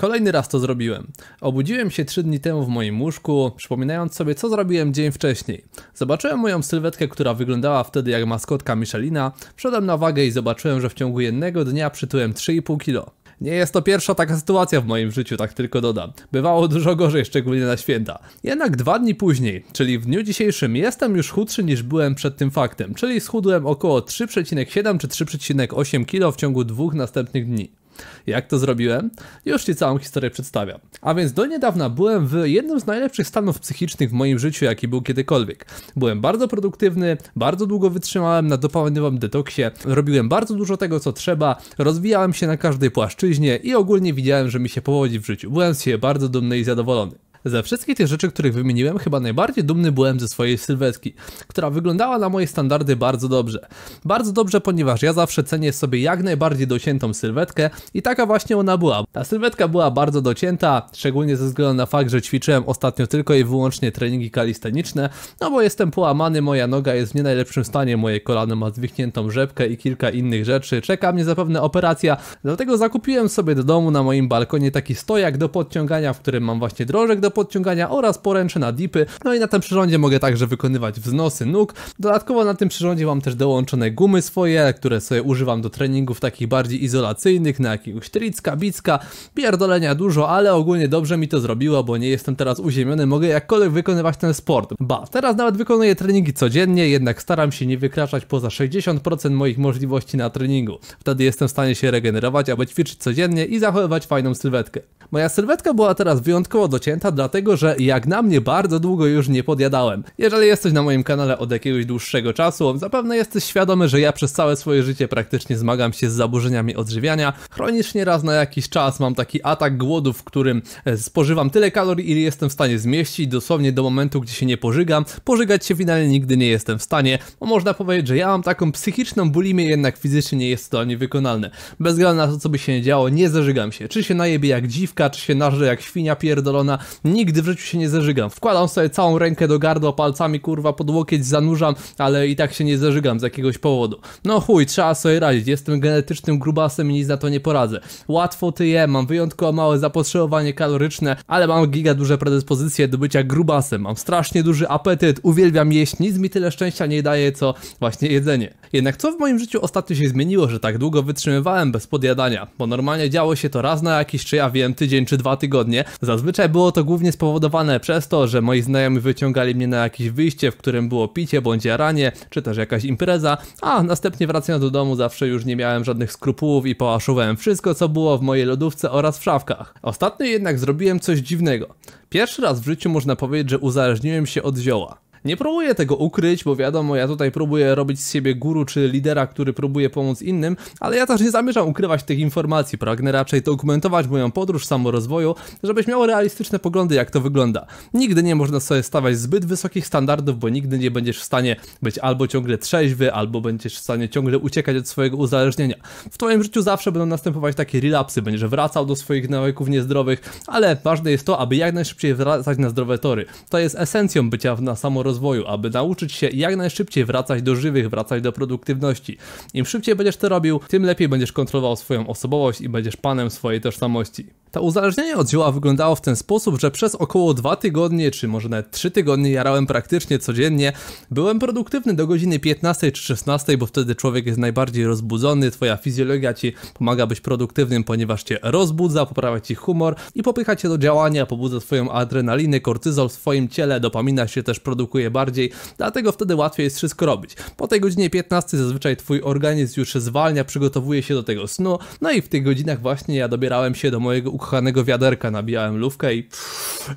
Kolejny raz to zrobiłem. Obudziłem się trzy dni temu w moim łóżku, przypominając sobie co zrobiłem dzień wcześniej. Zobaczyłem moją sylwetkę, która wyglądała wtedy jak maskotka Michelina, wszedłem na wagę i zobaczyłem, że w ciągu jednego dnia przytyłem 3,5 kg. Nie jest to pierwsza taka sytuacja w moim życiu, tak tylko dodam. Bywało dużo gorzej, szczególnie na święta. Jednak dwa dni później, czyli w dniu dzisiejszym, jestem już chudszy niż byłem przed tym faktem, czyli schudłem około 3,7 czy 3,8 kg w ciągu dwóch następnych dni. Jak to zrobiłem? Już Ci całą historię przedstawiam. A więc do niedawna byłem w jednym z najlepszych stanów psychicznych w moim życiu, jaki był kiedykolwiek. Byłem bardzo produktywny, bardzo długo wytrzymałem na dopaminowym detoksie, robiłem bardzo dużo tego, co trzeba, rozwijałem się na każdej płaszczyźnie i ogólnie widziałem, że mi się powodzi w życiu. Byłem z siebie bardzo dumny i zadowolony. Ze wszystkich tych rzeczy, których wymieniłem, chyba najbardziej dumny byłem ze swojej sylwetki, która wyglądała na moje standardy bardzo dobrze. Bardzo dobrze, ponieważ ja zawsze cenię sobie jak najbardziej dociętą sylwetkę i taka właśnie ona była. Ta sylwetka była bardzo docięta, szczególnie ze względu na fakt, że ćwiczyłem ostatnio tylko i wyłącznie treningi kalisteniczne, no bo jestem połamany, moja noga jest w nie najlepszym stanie, moje kolano ma zwichniętą rzepkę i kilka innych rzeczy, czeka mnie zapewne operacja, dlatego zakupiłem sobie do domu na moim balkonie taki stojak do podciągania, w którym mam właśnie drożek do do podciągania oraz poręcze na dipy. No i na tym przyrządzie mogę także wykonywać wznosy nóg. Dodatkowo na tym przyrządzie mam też dołączone gumy swoje, które sobie używam do treningów takich bardziej izolacyjnych, na jakiegoś tricka, bicka, pierdolenia dużo, ale ogólnie dobrze mi to zrobiło, bo nie jestem teraz uziemiony, mogę jakkolwiek wykonywać ten sport. Ba, teraz nawet wykonuję treningi codziennie, jednak staram się nie wykraczać poza 60% moich możliwości na treningu. Wtedy jestem w stanie się regenerować, aby ćwiczyć codziennie i zachowywać fajną sylwetkę. Moja sylwetka była teraz wyjątkowo docięta dlatego że jak na mnie bardzo długo już nie podjadałem. Jeżeli jesteś na moim kanale od jakiegoś dłuższego czasu, zapewne jesteś świadomy, że ja przez całe swoje życie praktycznie zmagam się z zaburzeniami odżywiania. Chronicznie raz na jakiś czas mam taki atak głodu, w którym e, spożywam tyle kalorii, ile jestem w stanie zmieścić, dosłownie do momentu, gdzie się nie pożygam. Pożygać się finalnie nigdy nie jestem w stanie, bo no, można powiedzieć, że ja mam taką psychiczną bulimię, jednak fizycznie nie jest to niewykonalne. Bez względu na to, co by się działo, nie zażygam się. Czy się najebie jak dziwka, czy się narze jak świnia pierdolona, nigdy w życiu się nie zerzygam. Wkładam sobie całą rękę do gardła, palcami kurwa pod łokieć zanurzam, ale i tak się nie zerzygam z jakiegoś powodu. No chuj, trzeba sobie radzić, jestem genetycznym grubasem i nic na to nie poradzę. Łatwo tyję, mam wyjątkowo małe zapotrzebowanie kaloryczne, ale mam giga duże predyspozycje do bycia grubasem, mam strasznie duży apetyt, uwielbiam jeść, nic mi tyle szczęścia nie daje, co właśnie jedzenie. Jednak co w moim życiu ostatnio się zmieniło, że tak długo wytrzymywałem bez podjadania, bo normalnie działo się to raz na jakiś, czy ja wiem, tydzień czy dwa tygodnie, zazwyczaj było to głównie głównie spowodowane przez to, że moi znajomi wyciągali mnie na jakieś wyjście, w którym było picie bądź jaranie, czy też jakaś impreza, a następnie wracając do domu zawsze już nie miałem żadnych skrupułów i pałaszowałem wszystko, co było w mojej lodówce oraz w szafkach. Ostatnio jednak zrobiłem coś dziwnego. Pierwszy raz w życiu można powiedzieć, że uzależniłem się od zioła. Nie próbuję tego ukryć, bo wiadomo, ja tutaj próbuję robić z siebie guru czy lidera, który próbuje pomóc innym, ale ja też nie zamierzam ukrywać tych informacji. Pragnę raczej dokumentować moją podróż samorozwoju, żebyś miał realistyczne poglądy, jak to wygląda. Nigdy nie można sobie stawiać zbyt wysokich standardów, bo nigdy nie będziesz w stanie być albo ciągle trzeźwy, albo będziesz w stanie ciągle uciekać od swojego uzależnienia. W twoim życiu zawsze będą następować takie relapsy, będziesz wracał do swoich nawyków niezdrowych, ale ważne jest to, aby jak najszybciej wracać na zdrowe tory. To jest esencją bycia na samorozwoju rozwoju, aby nauczyć się jak najszybciej wracać do żywych, wracać do produktywności. Im szybciej będziesz to robił, tym lepiej będziesz kontrolował swoją osobowość i będziesz panem swojej tożsamości. To uzależnienie od zioła wyglądało w ten sposób, że przez około 2 tygodnie, czy może nawet 3 tygodnie jarałem praktycznie codziennie. Byłem produktywny do godziny 15 czy 16, bo wtedy człowiek jest najbardziej rozbudzony, twoja fizjologia ci pomaga być produktywnym, ponieważ cię rozbudza, poprawia ci humor i popycha cię do działania, pobudza swoją adrenalinę, kortyzol w swoim ciele, dopamina się też produkuje bardziej, dlatego wtedy łatwiej jest wszystko robić. Po tej godzinie 15 zazwyczaj twój organizm już zwalnia, przygotowuje się do tego snu, no i w tych godzinach właśnie ja dobierałem się do mojego ukochanego wiaderka, nabijałem lówkę i,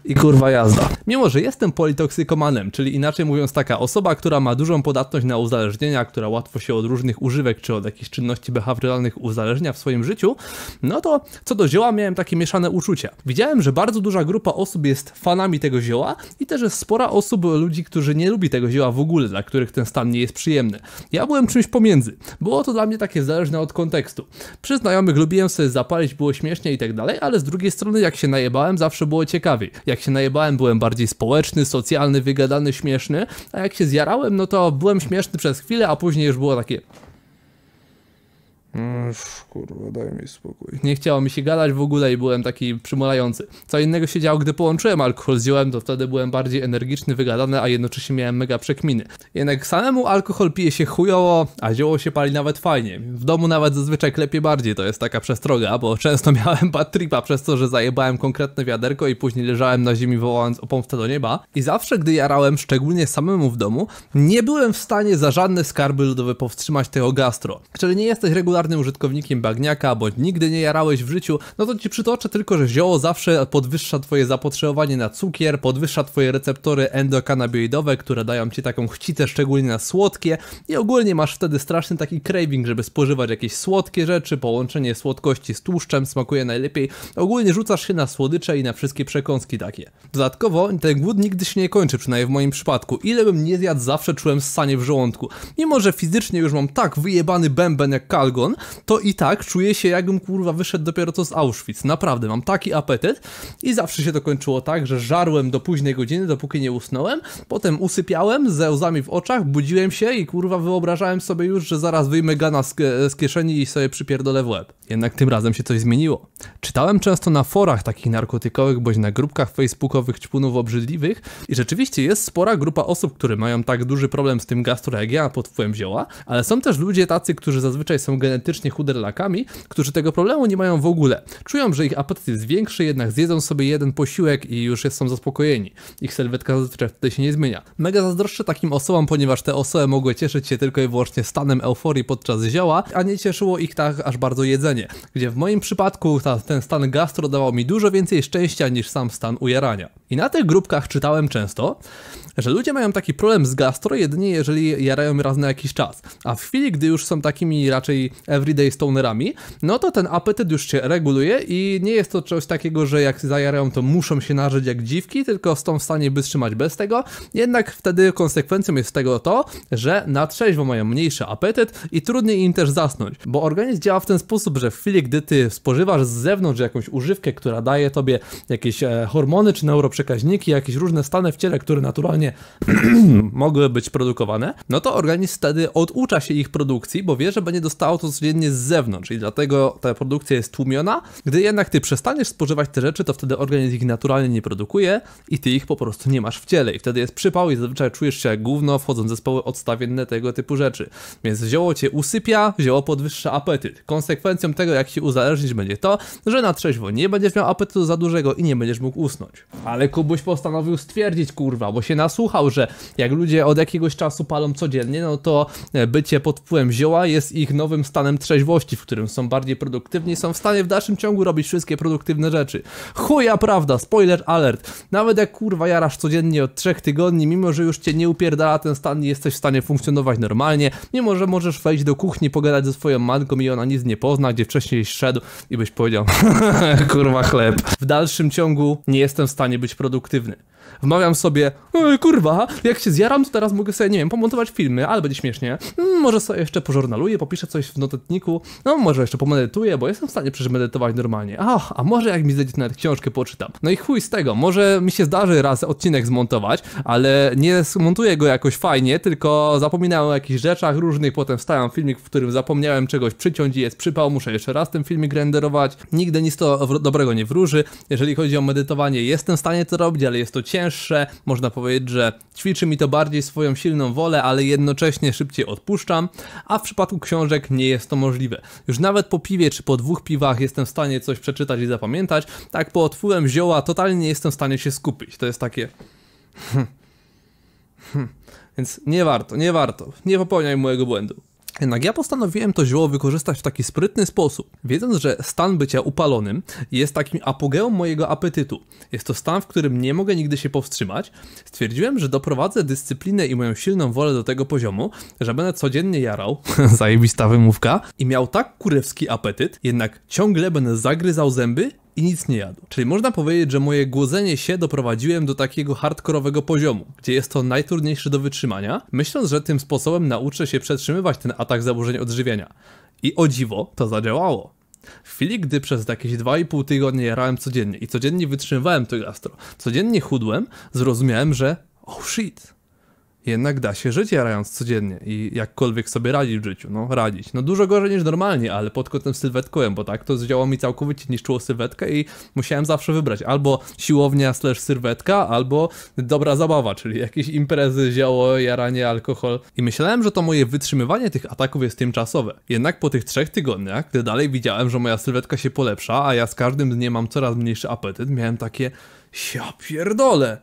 i kurwa jazda. Mimo, że jestem politoksykomanem, czyli inaczej mówiąc taka osoba, która ma dużą podatność na uzależnienia, która łatwo się od różnych używek czy od jakichś czynności behawioralnych uzależnia w swoim życiu, no to co do zioła miałem takie mieszane uczucia. Widziałem, że bardzo duża grupa osób jest fanami tego zioła i też jest spora osób, ludzi, którzy nie lubi tego zioła w ogóle, dla których ten stan nie jest przyjemny. Ja byłem czymś pomiędzy. Było to dla mnie takie zależne od kontekstu. Przy znajomych lubiłem sobie zapalić, było śmiesznie i tak dalej, ale z drugiej strony jak się najebałem zawsze było ciekawiej. Jak się najebałem byłem bardziej społeczny, socjalny, wygadany, śmieszny, a jak się zjarałem no to byłem śmieszny przez chwilę, a później już było takie Mm. Uż, kurwa, daj mi spokój. Nie chciało mi się gadać w ogóle i byłem taki przymulający. Co innego się działo, gdy połączyłem alkohol z ziołem, to wtedy byłem bardziej energiczny, wygadany, a jednocześnie miałem mega przekminy. Jednak samemu alkohol pije się chujowo, a zioło się pali nawet fajnie. W domu nawet zazwyczaj klepie bardziej, to jest taka przestroga, bo często miałem bad tripa przez to, że zajebałem konkretne wiaderko i później leżałem na ziemi wołając o pomstę do nieba. I zawsze, gdy jarałem, szczególnie samemu w domu, nie byłem w stanie za żadne skarby ludowe powstrzymać tego gastro. Czyli nie jesteś regularnie regularnym użytkownikiem bagniaka, bądź nigdy nie jarałeś w życiu, no to ci przytoczę tylko, że zioło zawsze podwyższa twoje zapotrzebowanie na cukier, podwyższa twoje receptory endokanabioidowe, które dają ci taką chcicę szczególnie na słodkie i ogólnie masz wtedy straszny taki craving, żeby spożywać jakieś słodkie rzeczy, połączenie słodkości z tłuszczem smakuje najlepiej, ogólnie rzucasz się na słodycze i na wszystkie przekąski takie. Dodatkowo ten głód nigdy się nie kończy, przynajmniej w moim przypadku, ile bym nie zjadł zawsze czułem ssanie w żołądku, mimo że fizycznie już mam tak wyjebany bęben jak kalgon, to i tak czuję się jakbym kurwa wyszedł dopiero co z Auschwitz. Naprawdę, mam taki apetyt i zawsze się to kończyło tak, że żarłem do późnej godziny, dopóki nie usnąłem, potem usypiałem ze łzami w oczach, budziłem się i kurwa wyobrażałem sobie już, że zaraz wyjmę gana z, z kieszeni i sobie przypierdolę w łeb. Jednak tym razem się coś zmieniło. Czytałem często na forach takich narkotykowych, bądź na grupkach facebookowych ćpunów obrzydliwych i rzeczywiście jest spora grupa osób, które mają tak duży problem z tym gastro jak ja pod wpływem zioła, ale są też ludzie tacy, którzy zazwyczaj są genetycznie genetycznie chuderlakami, którzy tego problemu nie mają w ogóle. Czują, że ich apetyt jest większy, jednak zjedzą sobie jeden posiłek i już są zaspokojeni. Ich serwetka zazwyczaj wtedy się nie zmienia. Mega zazdroszczę takim osobom, ponieważ te osoby mogły cieszyć się tylko i wyłącznie stanem euforii podczas zioła, a nie cieszyło ich tak aż bardzo jedzenie, gdzie w moim przypadku ta, ten stan gastro dawał mi dużo więcej szczęścia niż sam stan ujarania. I na tych grupkach czytałem często, że ludzie mają taki problem z gastro jedynie jeżeli jarają raz na jakiś czas, a w chwili, gdy już są takimi raczej everyday stonerami, no to ten apetyt już się reguluje i nie jest to coś takiego, że jak zajarają to muszą się narzeć jak dziwki, tylko są w stanie wytrzymać bez tego, jednak wtedy konsekwencją jest tego to, że na trzeźwo mają mniejszy apetyt i trudniej im też zasnąć, bo organizm działa w ten sposób, że w chwili, gdy ty spożywasz z zewnątrz jakąś używkę, która daje tobie jakieś e, hormony czy neuroprzekaźniki, jakieś różne stany w ciele, które naturalnie mogły być produkowane, no to organizm wtedy oducza się ich produkcji, bo wie, że będzie dostało to codziennie z zewnątrz i dlatego ta produkcja jest tłumiona. Gdy jednak ty przestaniesz spożywać te rzeczy, to wtedy organizm ich naturalnie nie produkuje i ty ich po prostu nie masz w ciele i wtedy jest przypał i zazwyczaj czujesz się jak gówno, wchodzą zespoły odstawienne tego typu rzeczy. Więc zioło cię usypia, zioło podwyższa apetyt. Konsekwencją tego, jak się uzależnić będzie to, że na trzeźwo nie będziesz miał apetytu za dużego i nie będziesz mógł usnąć. Ale Kubuś postanowił stwierdzić, kurwa, bo się nas nasłuchał, że jak ludzie od jakiegoś czasu palą codziennie, no to e, bycie pod wpływem zioła jest ich nowym stanem trzeźwości, w którym są bardziej produktywni, są w stanie w dalszym ciągu robić wszystkie produktywne rzeczy. Chuja prawda, spoiler alert. Nawet jak kurwa jarasz codziennie od trzech tygodni, mimo że już cię nie upierdala ten stan, nie jesteś w stanie funkcjonować normalnie, mimo że możesz wejść do kuchni, pogadać ze swoją matką i ona nic nie pozna, gdzie wcześniej szedł i byś powiedział, kurwa chleb. W dalszym ciągu nie jestem w stanie być produktywny wmawiam sobie, kurwa, jak się zjaram, to teraz mogę sobie, nie wiem, pomontować filmy, ale będzie śmiesznie. Mm, może sobie jeszcze pożornaluję, popiszę coś w notatniku, no może jeszcze pomedytuję, bo jestem w stanie przecież medytować normalnie. Ach, a może jak mi zleci nawet książkę poczytam. No i chuj z tego, może mi się zdarzy raz odcinek zmontować, ale nie zmontuję go jakoś fajnie, tylko zapominałem o jakichś rzeczach różnych, potem wstawiam filmik, w którym zapomniałem czegoś przyciąć i jest przypał, muszę jeszcze raz ten filmik renderować. Nigdy nic to dobrego nie wróży. Jeżeli chodzi o medytowanie, jestem w stanie to robić, ale jest to ciężkie cięższe. Można powiedzieć, że ćwiczy mi to bardziej swoją silną wolę, ale jednocześnie szybciej odpuszczam, a w przypadku książek nie jest to możliwe. Już nawet po piwie czy po dwóch piwach jestem w stanie coś przeczytać i zapamiętać, tak po wpływem zioła totalnie nie jestem w stanie się skupić. To jest takie... Hmm, hmm. Więc nie warto, nie warto. Nie popełniaj mojego błędu. Jednak ja postanowiłem to zioło wykorzystać w taki sprytny sposób, wiedząc, że stan bycia upalonym jest takim apogeum mojego apetytu. Jest to stan, w którym nie mogę nigdy się powstrzymać. Stwierdziłem, że doprowadzę dyscyplinę i moją silną wolę do tego poziomu, że będę codziennie jarał, zajebista wymówka, i miał tak kurewski apetyt, jednak ciągle będę zagryzał zęby i nic nie jadł. Czyli można powiedzieć, że moje głodzenie się doprowadziłem do takiego hardkorowego poziomu, gdzie jest to najtrudniejsze do wytrzymania, myśląc, że tym sposobem nauczę się przetrzymywać ten atak zaburzeń odżywienia. I o dziwo, to zadziałało. W chwili, gdy przez jakieś 2,5 tygodnie jarałem codziennie i codziennie wytrzymywałem to gastro, codziennie chudłem, zrozumiałem, że oh shit, jednak da się żyć jarając codziennie i jakkolwiek sobie radzić w życiu, no radzić. No dużo gorzej niż normalnie, ale pod kątem sylwetkowym, bo tak to zdziało mi całkowicie niszczyło sylwetkę i musiałem zawsze wybrać albo siłownia slash sylwetka, albo dobra zabawa, czyli jakieś imprezy, zioło, jaranie, alkohol. I myślałem, że to moje wytrzymywanie tych ataków jest tymczasowe. Jednak po tych trzech tygodniach, gdy dalej widziałem, że moja sylwetka się polepsza, a ja z każdym dniem mam coraz mniejszy apetyt, miałem takie, ja pierdolę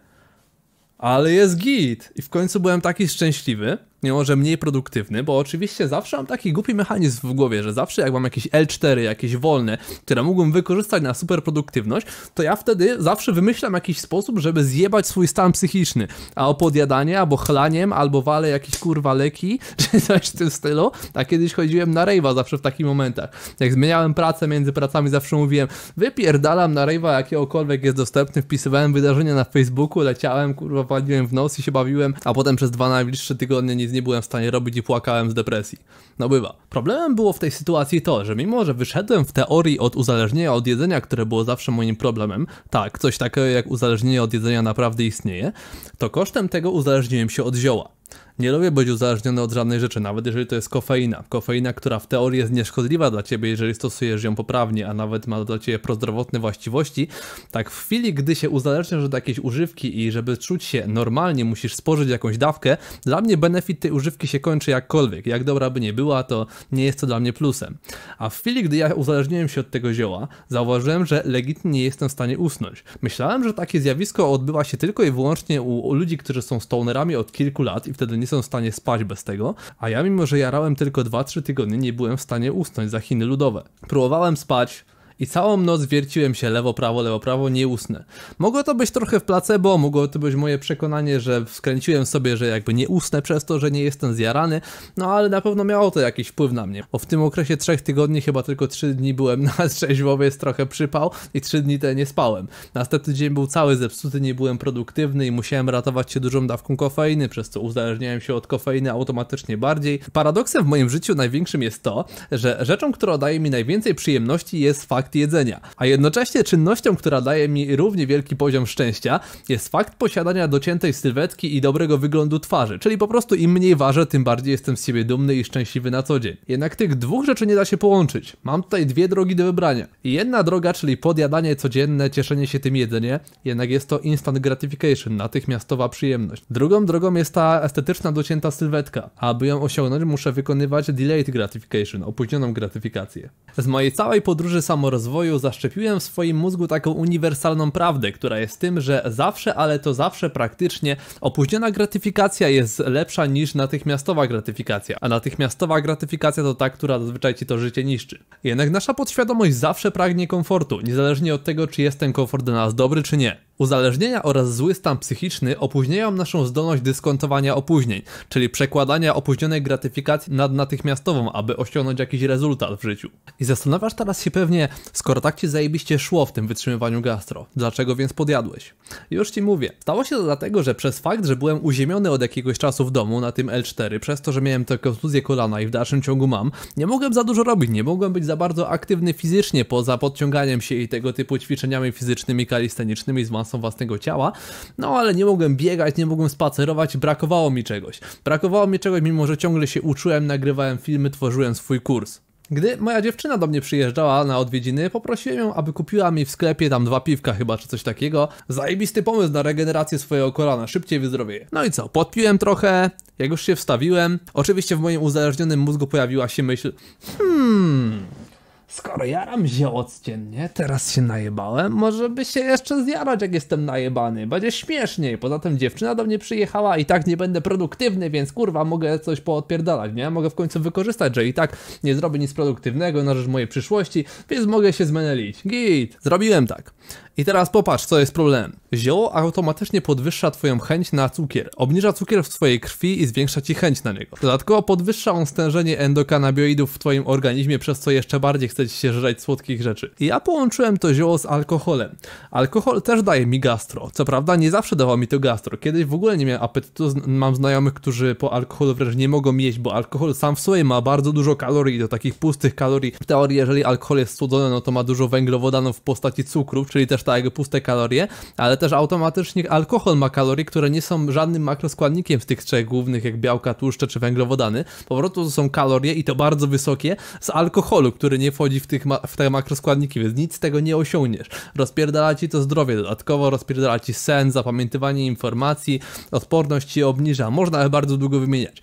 ale jest git. I w końcu byłem taki szczęśliwy, może mniej produktywny, bo oczywiście zawsze mam taki głupi mechanizm w głowie, że zawsze jak mam jakieś L4, jakieś wolne, które mógłbym wykorzystać na super produktywność, to ja wtedy zawsze wymyślam jakiś sposób, żeby zjebać swój stan psychiczny, a o podjadanie, albo chlaniem, albo wale jakieś kurwa leki, czy coś w tym stylu, a kiedyś chodziłem na rejwa zawsze w takich momentach. Jak zmieniałem pracę między pracami, zawsze mówiłem, wypierdalam na rejwa jakiegokolwiek jest dostępny, wpisywałem wydarzenia na Facebooku, leciałem, kurwa, paliłem w nos i się bawiłem, a potem przez dwa najbliższe tygodnie nic nic nie byłem w stanie robić i płakałem z depresji. No bywa. Problemem było w tej sytuacji to, że mimo, że wyszedłem w teorii od uzależnienia od jedzenia, które było zawsze moim problemem, tak, coś takiego jak uzależnienie od jedzenia naprawdę istnieje, to kosztem tego uzależniłem się od zioła. Nie lubię być uzależniony od żadnej rzeczy, nawet jeżeli to jest kofeina. Kofeina, która w teorii jest nieszkodliwa dla ciebie, jeżeli stosujesz ją poprawnie, a nawet ma dla ciebie prozdrowotne właściwości. Tak w chwili, gdy się uzależniasz od jakiejś używki i żeby czuć się normalnie, musisz spożyć jakąś dawkę, dla mnie benefit tej używki się kończy jakkolwiek. Jak dobra by nie była, to nie jest to dla mnie plusem. A w chwili, gdy ja uzależniłem się od tego zioła, zauważyłem, że legitnie nie jestem w stanie usnąć. Myślałem, że takie zjawisko odbywa się tylko i wyłącznie u ludzi, którzy są stonerami od kilku lat i wtedy nie są w stanie spać bez tego, a ja mimo, że jarałem tylko 2-3 tygodnie, nie byłem w stanie usnąć za Chiny ludowe. Próbowałem spać, i całą noc wierciłem się lewo, prawo, lewo, prawo, nie usnę. Mogło to być trochę w placebo, mogło to być moje przekonanie, że skręciłem sobie, że jakby nie usnę przez to, że nie jestem zjarany, no ale na pewno miało to jakiś wpływ na mnie. Bo w tym okresie trzech tygodni chyba tylko trzy dni byłem na trzeźwo, jest trochę przypał i trzy dni te nie spałem. Następny dzień był cały zepsuty, nie byłem produktywny i musiałem ratować się dużą dawką kofeiny, przez co uzależniałem się od kofeiny automatycznie bardziej. Paradoksem w moim życiu największym jest to, że rzeczą, która daje mi najwięcej przyjemności jest fakt, fakt jedzenia. A jednocześnie czynnością, która daje mi równie wielki poziom szczęścia, jest fakt posiadania dociętej sylwetki i dobrego wyglądu twarzy, czyli po prostu im mniej ważę, tym bardziej jestem z siebie dumny i szczęśliwy na co dzień. Jednak tych dwóch rzeczy nie da się połączyć. Mam tutaj dwie drogi do wybrania. Jedna droga, czyli podjadanie codzienne, cieszenie się tym jedzeniem, jednak jest to instant gratification, natychmiastowa przyjemność. Drugą drogą jest ta estetyczna docięta sylwetka. Aby ją osiągnąć, muszę wykonywać delayed gratification, opóźnioną gratyfikację. Z mojej całej podróży samorozwoju rozwoju zaszczepiłem w swoim mózgu taką uniwersalną prawdę, która jest tym, że zawsze, ale to zawsze praktycznie opóźniona gratyfikacja jest lepsza niż natychmiastowa gratyfikacja, a natychmiastowa gratyfikacja to ta, która zazwyczaj ci to życie niszczy. Jednak nasza podświadomość zawsze pragnie komfortu, niezależnie od tego, czy jest ten komfort dla nas dobry, czy nie. Uzależnienia oraz zły stan psychiczny opóźniają naszą zdolność dyskontowania opóźnień, czyli przekładania opóźnionej gratyfikacji nad natychmiastową, aby osiągnąć jakiś rezultat w życiu. I zastanawiasz teraz się pewnie, Skoro tak ci zajebiście szło w tym wytrzymywaniu gastro, dlaczego więc podjadłeś? Już ci mówię. Stało się to dlatego, że przez fakt, że byłem uziemiony od jakiegoś czasu w domu na tym L4, przez to, że miałem tę kontuzję kolana i w dalszym ciągu mam, nie mogłem za dużo robić, nie mogłem być za bardzo aktywny fizycznie poza podciąganiem się i tego typu ćwiczeniami fizycznymi, kalistenicznymi z masą własnego ciała, no ale nie mogłem biegać, nie mogłem spacerować, brakowało mi czegoś. Brakowało mi czegoś, mimo że ciągle się uczyłem, nagrywałem filmy, tworzyłem swój kurs. Gdy moja dziewczyna do mnie przyjeżdżała na odwiedziny, poprosiłem ją, aby kupiła mi w sklepie tam dwa piwka chyba, czy coś takiego. Zajebisty pomysł na regenerację swojego kolana, szybciej wyzdrowieje. No i co, podpiłem trochę, jak już się wstawiłem, oczywiście w moim uzależnionym mózgu pojawiła się myśl, hmm skoro jaram się nie? teraz się najebałem, może by się jeszcze zjarać jak jestem najebany, będzie śmieszniej, poza tym dziewczyna do mnie przyjechała i tak nie będę produktywny, więc kurwa mogę coś poodpierdalać, nie? Mogę w końcu wykorzystać, że i tak nie zrobię nic produktywnego na rzecz mojej przyszłości, więc mogę się zmenelić. Git, zrobiłem tak. I teraz popatrz, co jest problemem. Zioło automatycznie podwyższa twoją chęć na cukier. Obniża cukier w twojej krwi i zwiększa ci chęć na niego. Dodatkowo podwyższa on stężenie endokanabioidów w twoim organizmie, przez co jeszcze bardziej chce ci się żreć słodkich rzeczy. I ja połączyłem to zioło z alkoholem. Alkohol też daje mi gastro. Co prawda nie zawsze dawał mi to gastro. Kiedyś w ogóle nie miałem apetytu. Mam znajomych, którzy po alkoholu wręcz nie mogą jeść, bo alkohol sam w sobie ma bardzo dużo kalorii, do takich pustych kalorii. W teorii, jeżeli alkohol jest słodzony, no to ma dużo węglowodanów w postaci cukru, czyli też reszta, jego puste kalorie, ale też automatycznie alkohol ma kalorie, które nie są żadnym makroskładnikiem w tych trzech głównych, jak białka, tłuszcze czy węglowodany. Po prostu to są kalorie i to bardzo wysokie z alkoholu, który nie wchodzi w, tych w te makroskładniki, więc nic z tego nie osiągniesz. Rozpierdala ci to zdrowie dodatkowo, rozpierdala ci sen, zapamiętywanie informacji, odporność ci obniża. Można bardzo długo wymieniać.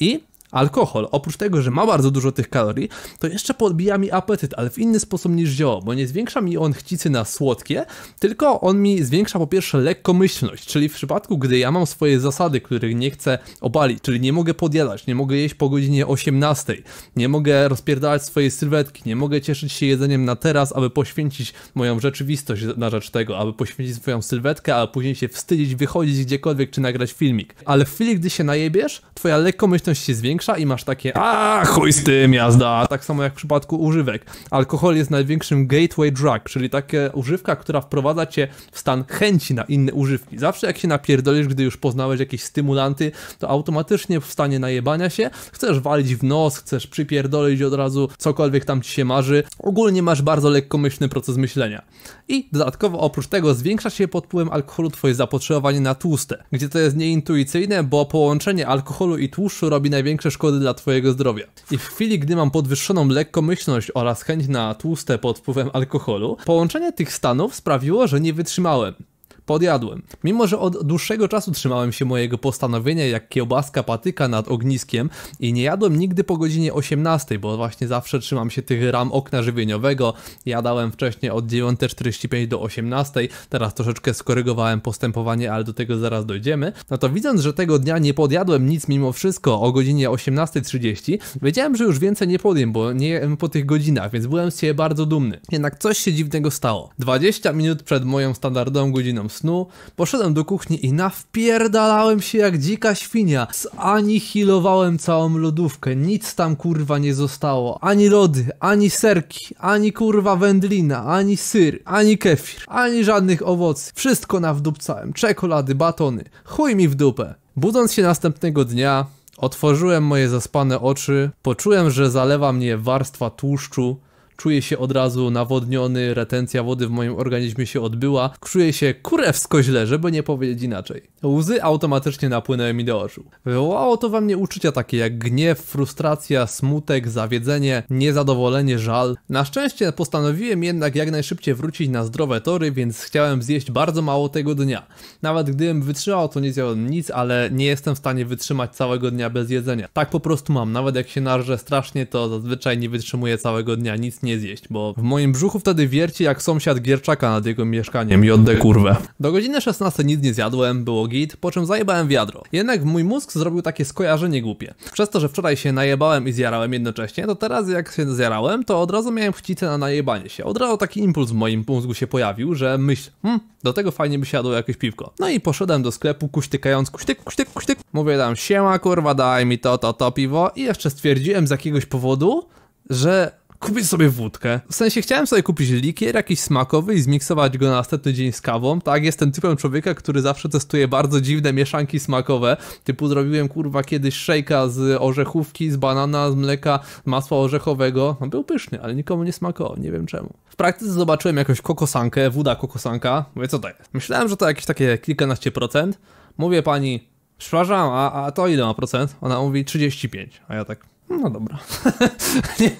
I Alkohol, oprócz tego, że ma bardzo dużo tych kalorii, to jeszcze podbija mi apetyt, ale w inny sposób niż zioło, bo nie zwiększa mi on chcicy na słodkie, tylko on mi zwiększa po pierwsze lekkomyślność, czyli w przypadku, gdy ja mam swoje zasady, których nie chcę obalić, czyli nie mogę podjadać, nie mogę jeść po godzinie 18, nie mogę rozpierdalać swojej sylwetki, nie mogę cieszyć się jedzeniem na teraz, aby poświęcić moją rzeczywistość na rzecz tego, aby poświęcić swoją sylwetkę, a później się wstydzić, wychodzić gdziekolwiek czy nagrać filmik. Ale w chwili, gdy się najebiesz, twoja lekkomyślność się zwiększa, i masz takie a chuj z tym jazda, tak samo jak w przypadku używek. Alkohol jest największym gateway drug, czyli taka używka, która wprowadza cię w stan chęci na inne używki. Zawsze jak się napierdolisz, gdy już poznałeś jakieś stymulanty, to automatycznie w stanie najebania się chcesz walić w nos, chcesz przypierdolić od razu cokolwiek tam ci się marzy. Ogólnie masz bardzo lekkomyślny proces myślenia. I dodatkowo oprócz tego zwiększa się pod wpływem alkoholu twoje zapotrzebowanie na tłuste, gdzie to jest nieintuicyjne, bo połączenie alkoholu i tłuszczu robi największe większe szkody dla twojego zdrowia. I w chwili, gdy mam podwyższoną lekkomyślność oraz chęć na tłuste pod wpływem alkoholu, połączenie tych stanów sprawiło, że nie wytrzymałem podjadłem. Mimo, że od dłuższego czasu trzymałem się mojego postanowienia jak kiełbaska patyka nad ogniskiem i nie jadłem nigdy po godzinie 18, bo właśnie zawsze trzymam się tych ram okna żywieniowego. Jadałem wcześniej od 9.45 do 18, teraz troszeczkę skorygowałem postępowanie, ale do tego zaraz dojdziemy. No to widząc, że tego dnia nie podjadłem nic mimo wszystko o godzinie 18.30, wiedziałem, że już więcej nie podjem, bo nie jem po tych godzinach, więc byłem z siebie bardzo dumny. Jednak coś się dziwnego stało. 20 minut przed moją standardową godziną snu, poszedłem do kuchni i nawpierdalałem się jak dzika świnia. Zanihilowałem całą lodówkę, nic tam kurwa nie zostało. Ani lody, ani serki, ani kurwa wędlina, ani syr, ani kefir, ani żadnych owoców. Wszystko nawdupcałem, czekolady, batony, chuj mi w dupę. Budząc się następnego dnia, otworzyłem moje zaspane oczy, poczułem, że zalewa mnie warstwa tłuszczu, czuję się od razu nawodniony, retencja wody w moim organizmie się odbyła, czuję się kurewsko źle, żeby nie powiedzieć inaczej. Łzy automatycznie napłynęły mi do oczu. Wywołało to we mnie uczucia takie jak gniew, frustracja, smutek, zawiedzenie, niezadowolenie, żal. Na szczęście postanowiłem jednak jak najszybciej wrócić na zdrowe tory, więc chciałem zjeść bardzo mało tego dnia. Nawet gdybym wytrzymał, to nie zjadłem nic, ale nie jestem w stanie wytrzymać całego dnia bez jedzenia. Tak po prostu mam, nawet jak się narżę strasznie, to zazwyczaj nie wytrzymuję całego dnia, nic nie zjeść, bo w moim brzuchu wtedy wierci jak sąsiad Gierczaka nad jego mieszkaniem i oddę kurwę. Do godziny 16 nic nie zjadłem, było git, po czym zajebałem wiadro. Jednak mój mózg zrobił takie skojarzenie głupie. Przez to, że wczoraj się najebałem i zjarałem jednocześnie, to teraz jak się zjarałem, to od razu miałem chcicę na najebanie się. Od razu taki impuls w moim mózgu się pojawił, że myśl, hm, do tego fajnie by siadło jakieś piwko. No i poszedłem do sklepu kuśtykając, kuśtyk, kuśtyk, kuśtyk. Mówię tam, siema kurwa, daj mi to, to, to piwo. I jeszcze stwierdziłem z jakiegoś powodu, że kupić sobie wódkę. W sensie chciałem sobie kupić likier jakiś smakowy i zmiksować go na następny dzień z kawą. Tak, jestem typem człowieka, który zawsze testuje bardzo dziwne mieszanki smakowe. Typu zrobiłem kurwa kiedyś szejka z orzechówki, z banana, z mleka, masła orzechowego. No, był pyszny, ale nikomu nie smakował, nie wiem czemu. W praktyce zobaczyłem jakąś kokosankę, woda kokosanka. Mówię, co to jest? Myślałem, że to jakieś takie kilkanaście procent. Mówię pani, przepraszam, a, a to ile ma procent? Ona mówi 35, a ja tak... No dobra. nie,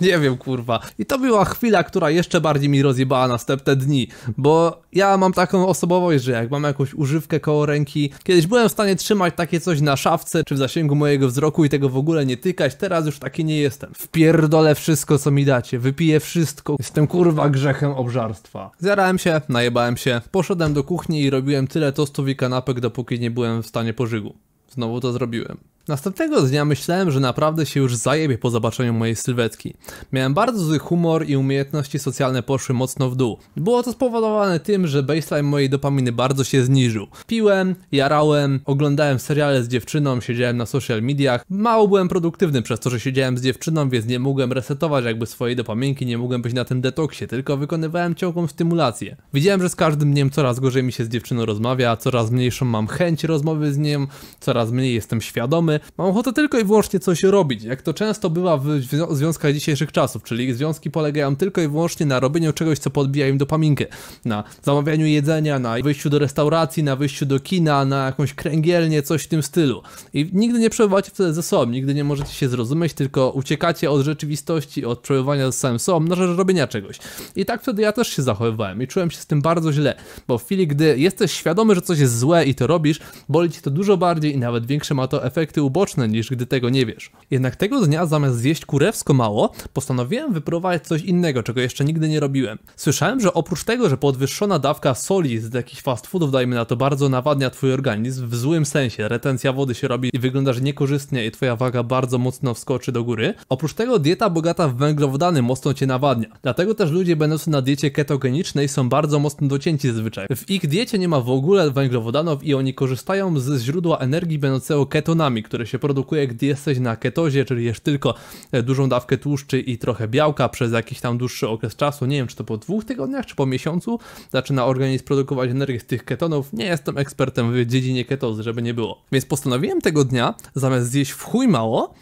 nie, wiem, kurwa. I to była chwila, która jeszcze bardziej mi rozjebała następne dni, bo ja mam taką osobowość, że jak mam jakąś używkę koło ręki, kiedyś byłem w stanie trzymać takie coś na szafce czy w zasięgu mojego wzroku i tego w ogóle nie tykać, teraz już taki nie jestem. Wpierdolę wszystko, co mi dacie, wypiję wszystko, jestem kurwa grzechem obżarstwa. Zjarałem się, najebałem się, poszedłem do kuchni i robiłem tyle tostów i kanapek, dopóki nie byłem w stanie pożygu. Znowu to zrobiłem. Następnego dnia myślałem, że naprawdę się już zajebie po zobaczeniu mojej sylwetki. Miałem bardzo zły humor i umiejętności socjalne poszły mocno w dół. Było to spowodowane tym, że baseline mojej dopaminy bardzo się zniżył. Piłem, jarałem, oglądałem seriale z dziewczyną, siedziałem na social mediach. Mało byłem produktywny przez to, że siedziałem z dziewczyną, więc nie mogłem resetować jakby swojej dopaminki, nie mogłem być na tym detoksie, tylko wykonywałem ciągłą stymulację. Widziałem, że z każdym dniem coraz gorzej mi się z dziewczyną rozmawia, coraz mniejszą mam chęć rozmowy z nim, coraz mniej jestem świadomy mam ochotę tylko i wyłącznie coś robić, jak to często bywa w związkach dzisiejszych czasów, czyli związki polegają tylko i wyłącznie na robieniu czegoś, co podbija im dopaminkę, na zamawianiu jedzenia, na wyjściu do restauracji, na wyjściu do kina, na jakąś kręgielnię, coś w tym stylu. I nigdy nie przebywacie wtedy ze sobą, nigdy nie możecie się zrozumieć, tylko uciekacie od rzeczywistości, od przebywania ze samym sobą na rzecz robienia czegoś. I tak wtedy ja też się zachowywałem i czułem się z tym bardzo źle, bo w chwili, gdy jesteś świadomy, że coś jest złe i to robisz, boli ci to dużo bardziej i nawet większe ma to efekty uboczne niż gdy tego nie wiesz. Jednak tego dnia zamiast zjeść kurewsko mało, postanowiłem wypróbować coś innego, czego jeszcze nigdy nie robiłem. Słyszałem, że oprócz tego, że podwyższona dawka soli z jakichś fast foodów, dajmy na to, bardzo nawadnia twój organizm w złym sensie, retencja wody się robi i wyglądasz niekorzystnie i twoja waga bardzo mocno wskoczy do góry. Oprócz tego dieta bogata w węglowodany mocno cię nawadnia. Dlatego też ludzie będący na diecie ketogenicznej są bardzo mocno docięci zwyczaj. W ich diecie nie ma w ogóle węglowodanów i oni korzystają z źródła energii będącego ketonami, które się produkuje, gdy jesteś na ketozie, czyli jesz tylko e, dużą dawkę tłuszczy i trochę białka przez jakiś tam dłuższy okres czasu, nie wiem czy to po dwóch tygodniach, czy po miesiącu, zaczyna organizm produkować energię z tych ketonów. Nie jestem ekspertem w dziedzinie ketozy, żeby nie było. Więc postanowiłem tego dnia, zamiast zjeść w chuj mało,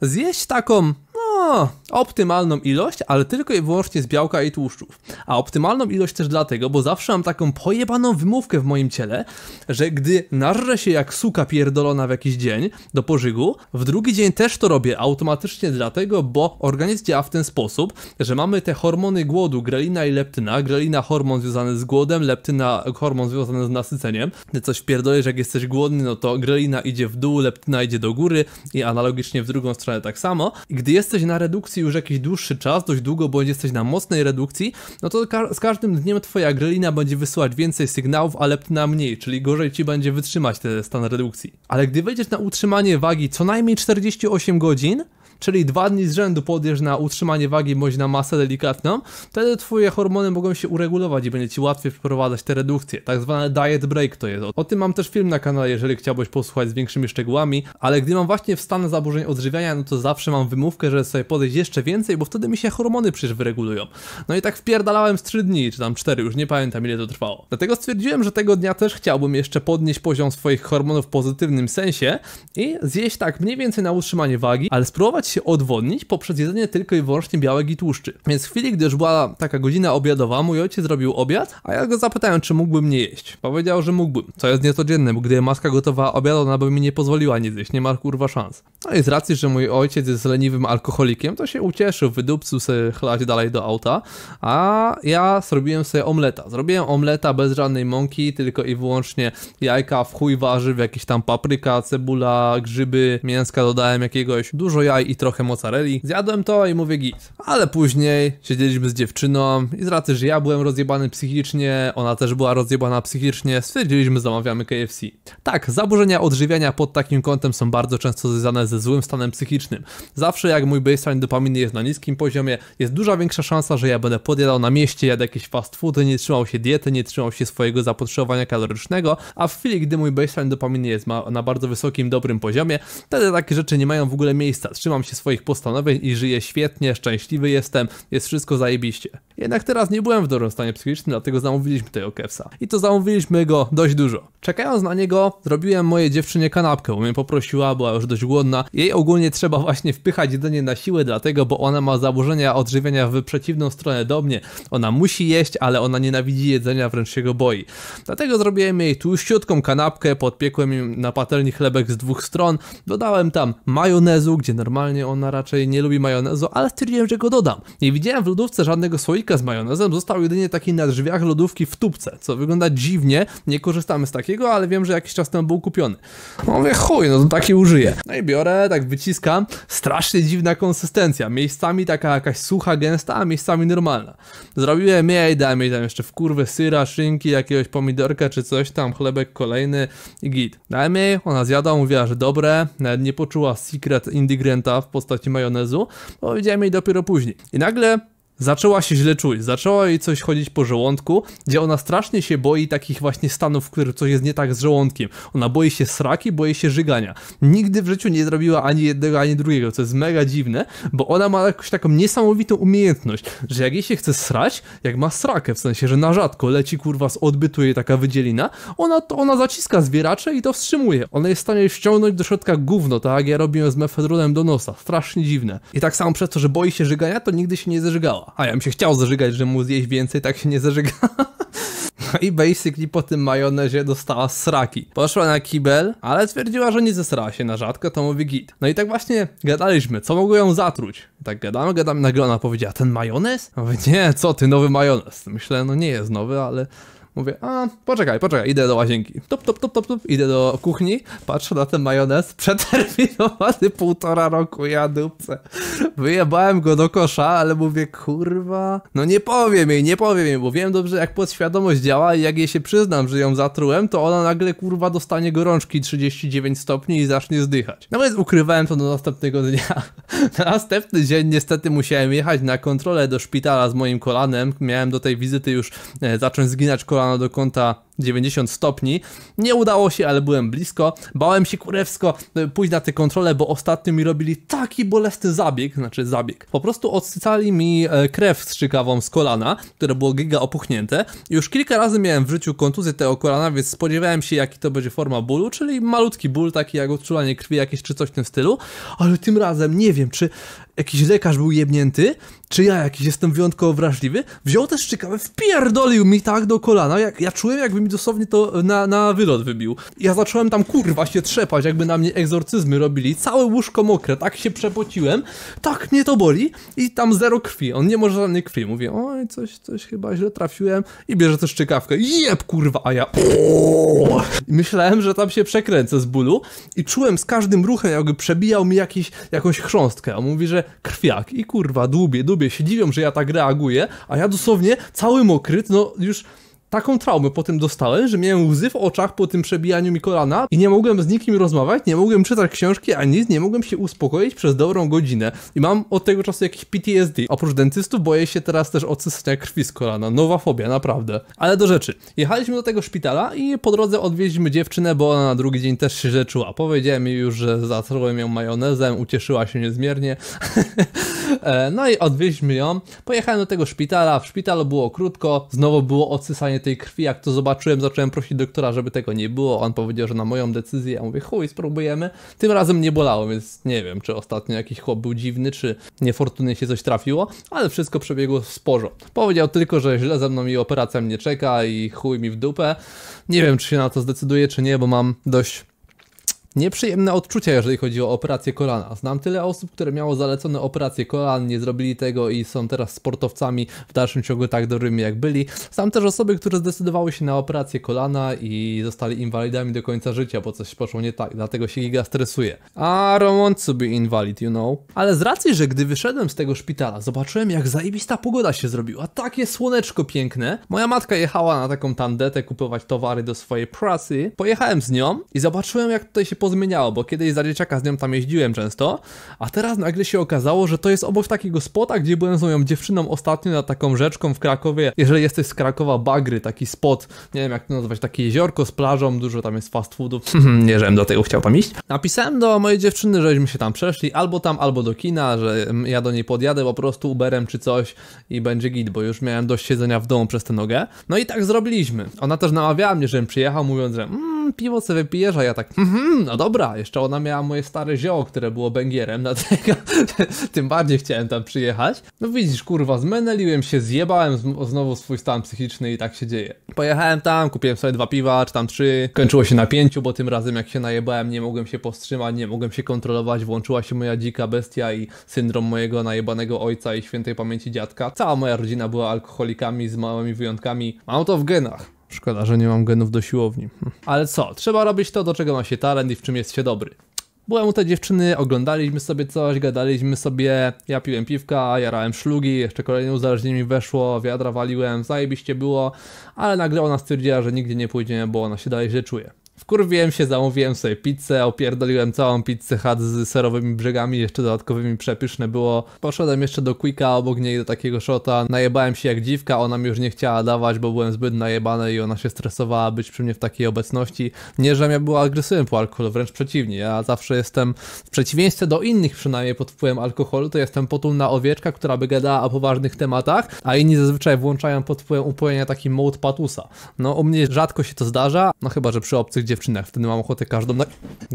zjeść taką, no optymalną ilość, ale tylko i wyłącznie z białka i tłuszczów. A optymalną ilość też dlatego, bo zawsze mam taką pojebaną wymówkę w moim ciele, że gdy narżę się jak suka pierdolona w jakiś dzień do pożygu, w drugi dzień też to robię automatycznie dlatego, bo organizm działa w ten sposób, że mamy te hormony głodu, grelina i leptyna, grelina hormon związany z głodem, leptyna hormon związany z nasyceniem, gdy coś pierdolisz jak jesteś głodny, no to grelina idzie w dół, leptyna idzie do góry i analogicznie w drugą stronę tak samo. I gdy jesteś na redukcji już jakiś dłuższy czas, dość długo, bądź jesteś na mocnej redukcji, no to ka z każdym dniem twoja grelina będzie wysyłać więcej sygnałów, a leptyna mniej, czyli gorzej ci będzie wytrzymać ten stan redukcji. Ale gdy wejdziesz na utrzymanie wagi co najmniej 48 godzin, czyli dwa dni z rzędu podjesz na utrzymanie wagi bądź na masę delikatną, wtedy twoje hormony mogą się uregulować i będzie ci łatwiej wprowadzać te redukcje, tak zwane diet break to jest. O tym mam też film na kanale, jeżeli chciałbyś posłuchać z większymi szczegółami, ale gdy mam właśnie w stan zaburzeń odżywiania, no to zawsze mam wymówkę, że sobie podejść jeszcze więcej, bo wtedy mi się hormony przecież wyregulują. No i tak wpierdalałem z 3 dni, czy tam 4, już nie pamiętam ile to trwało. Dlatego stwierdziłem, że tego dnia też chciałbym jeszcze podnieść poziom swoich hormonów w pozytywnym sensie i zjeść tak mniej więcej na utrzymanie wagi, ale spróbować się odwodnić poprzez jedzenie tylko i wyłącznie białek i tłuszczy. Więc w chwili, gdy już była taka godzina obiadowa, mój ojciec zrobił obiad, a ja go zapytałem, czy mógłbym nie jeść. Powiedział, że mógłbym, co jest niecodzienne, bo gdy maska gotowa obiadu, ona by mi nie pozwoliła nic jeść, nie ma kurwa szans. No i z racji, że mój ojciec jest leniwym alkoholikiem, to się ucieszył, wydupcył sobie chlać dalej do auta, a ja zrobiłem sobie omleta. Zrobiłem omleta bez żadnej mąki, tylko i wyłącznie jajka, w chuj warzyw, jakieś tam papryka, cebula, grzyby, mięska dodałem jakiegoś, dużo jaj i trochę mozzarelli. Zjadłem to i mówię git. Ale później siedzieliśmy z dziewczyną i z racji, że ja byłem rozjebany psychicznie, ona też była rozjebana psychicznie, stwierdziliśmy, zamawiamy KFC. Tak, zaburzenia odżywiania pod takim kątem są bardzo często związane ze złym stanem psychicznym. Zawsze jak mój baseline dopaminy jest na niskim poziomie, jest duża większa szansa, że ja będę podjadał na mieście, jadę jakieś fast foody, nie trzymał się diety, nie trzymał się swojego zapotrzebowania kalorycznego, a w chwili, gdy mój baseline dopaminy jest na bardzo wysokim, dobrym poziomie, wtedy takie rzeczy nie mają w ogóle miejsca. Trzymam się się swoich postanowień i żyję świetnie, szczęśliwy jestem, jest wszystko zajebiście. Jednak teraz nie byłem w dobrym stanie psychicznym, dlatego zamówiliśmy tego kefsa. I to zamówiliśmy go dość dużo. Czekając na niego, zrobiłem mojej dziewczynie kanapkę, bo mnie poprosiła, była już dość głodna. Jej ogólnie trzeba właśnie wpychać jedzenie na siłę, dlatego, bo ona ma założenia odżywiania w przeciwną stronę do mnie. Ona musi jeść, ale ona nienawidzi jedzenia, wręcz się go boi. Dlatego zrobiłem jej tłuściutką kanapkę, podpiekłem im na patelni chlebek z dwóch stron, dodałem tam majonezu, gdzie normalnie ona raczej nie lubi majonezu, ale stwierdziłem, że go dodam. Nie widziałem w lodówce żadnego słoika z majonezem, został jedynie taki na drzwiach lodówki w tubce, co wygląda dziwnie, nie korzystamy z takiego, ale wiem, że jakiś czas temu był kupiony. mówię, chuj, no to taki użyję. No i biorę, tak wyciskam, strasznie dziwna konsystencja, miejscami taka jakaś sucha, gęsta, a miejscami normalna. Zrobiłem jej, dałem jej tam jeszcze w kurwę syra, szynki, jakiegoś pomidorka czy coś tam, chlebek kolejny i git. Dałem jej, ona zjadła, mówiła, że dobre, nawet nie poczuła secret ingredienta, w postaci majonezu, powiedziałem jej dopiero później. I nagle zaczęła się źle czuć, zaczęła jej coś chodzić po żołądku, gdzie ona strasznie się boi takich właśnie stanów, w których coś jest nie tak z żołądkiem. Ona boi się sraki, boi się żygania. Nigdy w życiu nie zrobiła ani jednego, ani drugiego, co jest mega dziwne, bo ona ma jakąś taką niesamowitą umiejętność, że jak jej się chce srać, jak ma srakę, w sensie, że na rzadko leci kurwa z odbytu jej taka wydzielina, ona, to ona zaciska zwieracze i to wstrzymuje. Ona jest w stanie ściągnąć do środka gówno, tak jak ja robiłem z mefedronem do nosa. Strasznie dziwne. I tak samo przez to, że boi się żygania, to nigdy się nie zeżygała a ja bym się chciał zażygać, że mu zjeść więcej, tak się nie zażyga. No i basically po tym majonezie dostała sraki. Poszła na kibel, ale twierdziła, że nie zesrała się na rzadko, to mówi git. No i tak właśnie gadaliśmy, co mogło ją zatruć. Tak gadamy, gadamy, nagle ona powiedziała, ten majonez? Mówi, nie, co ty, nowy majonez. Myślę, no nie jest nowy, ale Mówię, a poczekaj, poczekaj, idę do łazienki. Top, top, top, top, top. Idę do kuchni, patrzę na ten majonez, przeterminowany półtora roku, ja dupce. Wyjebałem go do kosza, ale mówię, kurwa, no nie powiem jej, nie powiem jej, bo wiem dobrze, jak podświadomość działa i jak jej się przyznam, że ją zatrułem, to ona nagle, kurwa, dostanie gorączki 39 stopni i zacznie zdychać. No więc ukrywałem to do następnego dnia. Na następny dzień niestety musiałem jechać na kontrolę do szpitala z moim kolanem. Miałem do tej wizyty już e, zacząć zginać kolan do kąta 90 stopni. Nie udało się, ale byłem blisko. Bałem się kurewsko e, pójść na te kontrole bo ostatnio mi robili taki bolesny zabieg, znaczy zabieg. Po prostu odsycali mi e, krew strzykawą z kolana, które było giga opuchnięte. Już kilka razy miałem w życiu kontuzję tego kolana, więc spodziewałem się, jaki to będzie forma bólu, czyli malutki ból, taki jak odczulanie krwi jakieś czy coś w tym stylu. Ale tym razem nie wiem, czy jakiś lekarz był jebnięty, czy ja jakiś jestem wyjątkowo wrażliwy, wziął też szczykawę, wpierdolił mi tak do kolana, jak, ja czułem jakby mi dosłownie to na, na wylot wybił. Ja zacząłem tam kurwa się trzepać, jakby na mnie egzorcyzmy robili, całe łóżko mokre, tak się przepociłem, tak mnie to boli i tam zero krwi, on nie może na mnie krwi, mówię, oj coś, coś chyba źle trafiłem i bierze też szczykawkę, jeb kurwa, a ja I myślałem, że tam się przekręcę z bólu i czułem z każdym ruchem, jakby przebijał mi jakiś, jakąś chrząstkę, a mówi, że krwiak i kurwa dłubie, dłubie lubię, się dziwią, że ja tak reaguję, a ja dosłownie cały mokry, no już taką traumę po tym dostałem, że miałem łzy w oczach po tym przebijaniu mi kolana i nie mogłem z nikim rozmawiać, nie mogłem czytać książki, ani nic, nie mogłem się uspokoić przez dobrą godzinę. I mam od tego czasu jakiś PTSD. Oprócz dentystów boję się teraz też odsysania krwi z kolana. Nowa fobia, naprawdę. Ale do rzeczy. Jechaliśmy do tego szpitala i po drodze odwiedziliśmy dziewczynę, bo ona na drugi dzień też się rzeczyła. Powiedziałem jej już, że zatrułem ją majonezem, ucieszyła się niezmiernie. E, no i odwieźmy ją. Pojechałem do tego szpitala, w szpitalu było krótko, znowu było odsysanie tej krwi. Jak to zobaczyłem, zacząłem prosić doktora, żeby tego nie było. On powiedział, że na moją decyzję. Ja mówię, chuj, spróbujemy. Tym razem nie bolało, więc nie wiem, czy ostatnio jakiś chłop był dziwny, czy niefortunnie się coś trafiło, ale wszystko przebiegło sporo. Powiedział tylko, że źle ze mną i operacja mnie czeka i chuj mi w dupę. Nie wiem, czy się na to zdecyduje, czy nie, bo mam dość Nieprzyjemne odczucia, jeżeli chodzi o operację kolana. Znam tyle osób, które miało zalecone operację kolan, nie zrobili tego i są teraz sportowcami w dalszym ciągu tak dobrymi jak byli. Znam też osoby, które zdecydowały się na operację kolana i zostali inwalidami do końca życia, bo coś poszło nie tak, dlatego się giga stresuje. I don't want to be invalid, you know. Ale z racji, że gdy wyszedłem z tego szpitala, zobaczyłem jak zajebista pogoda się zrobiła, takie słoneczko piękne. Moja matka jechała na taką tandetę kupować towary do swojej pracy. Pojechałem z nią i zobaczyłem jak tutaj się poz pozmieniało, bo kiedyś za dzieciaka z nią tam jeździłem często, a teraz nagle się okazało, że to jest obok takiego spota, gdzie byłem z moją dziewczyną ostatnio nad taką rzeczką w Krakowie. Jeżeli jesteś z Krakowa, Bagry, taki spot, nie wiem jak to nazwać, takie jeziorko z plażą, dużo tam jest fast foodów. nie, żebym do tego chciał tam iść. Napisałem do mojej dziewczyny, żeśmy się tam przeszli, albo tam, albo do kina, że ja do niej podjadę po prostu Uberem czy coś i będzie git, bo już miałem dość siedzenia w domu przez tę nogę. No i tak zrobiliśmy. Ona też namawiała mnie, żebym przyjechał, mówiąc, że mmm, piwo sobie wypijesz, a ja tak, mhm, no dobra, jeszcze ona miała moje stare zioło, które było bęgierem, dlatego tym bardziej chciałem tam przyjechać. No widzisz, kurwa, zmeneliłem się, zjebałem znowu swój stan psychiczny i tak się dzieje. Pojechałem tam, kupiłem sobie dwa piwa, czy tam trzy, kończyło się na pięciu, bo tym razem jak się najebałem, nie mogłem się powstrzymać, nie mogłem się kontrolować, włączyła się moja dzika bestia i syndrom mojego najebanego ojca i świętej pamięci dziadka. Cała moja rodzina była alkoholikami z małymi wyjątkami. Mam to w genach. Szkoda, że nie mam genów do siłowni. Hm. Ale co, trzeba robić to, do czego ma się talent i w czym jest się dobry. Byłem u tej dziewczyny, oglądaliśmy sobie coś, gadaliśmy sobie, ja piłem piwka, jarałem szlugi, jeszcze kolejne uzależnienie mi weszło, wiadra waliłem, zajebiście było, ale nagle ona stwierdziła, że nigdzie nie pójdziemy, bo ona się dalej źle czuje. Wkurwiłem się, zamówiłem sobie pizzę, opierdoliłem całą pizzę hat z serowymi brzegami, jeszcze dodatkowymi przepyszne było. Poszedłem jeszcze do Quicka obok niej, do takiego shota, najebałem się jak dziwka, ona mi już nie chciała dawać, bo byłem zbyt najebany i ona się stresowała być przy mnie w takiej obecności. Nie, że ja była agresywny po alkoholu, wręcz przeciwnie, ja zawsze jestem, w przeciwieństwie do innych przynajmniej pod wpływem alkoholu, to jestem potulna owieczka, która by gadała o poważnych tematach, a inni zazwyczaj włączają pod wpływem upojenia taki mode patusa. No u mnie rzadko się to zdarza, no chyba, że przy obcych dziewczynach, wtedy mam ochotę każdą na...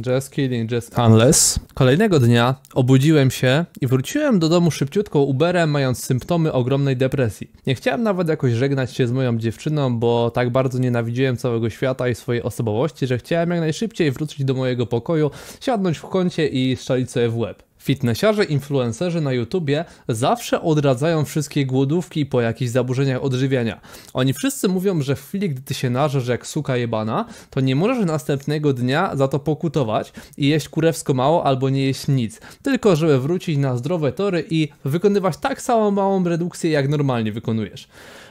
Just kidding, just unless. Kolejnego dnia obudziłem się i wróciłem do domu szybciutko Uberem, mając symptomy ogromnej depresji. Nie chciałem nawet jakoś żegnać się z moją dziewczyną, bo tak bardzo nienawidziłem całego świata i swojej osobowości, że chciałem jak najszybciej wrócić do mojego pokoju, siadnąć w kącie i strzelić sobie w łeb. Fitnessiarze, influencerzy na YouTubie zawsze odradzają wszystkie głodówki po jakichś zaburzeniach odżywiania. Oni wszyscy mówią, że w chwili, gdy ty się narzesz jak suka jebana, to nie możesz następnego dnia za to pokutować i jeść kurewsko mało albo nie jeść nic, tylko żeby wrócić na zdrowe tory i wykonywać tak samo małą redukcję, jak normalnie wykonujesz.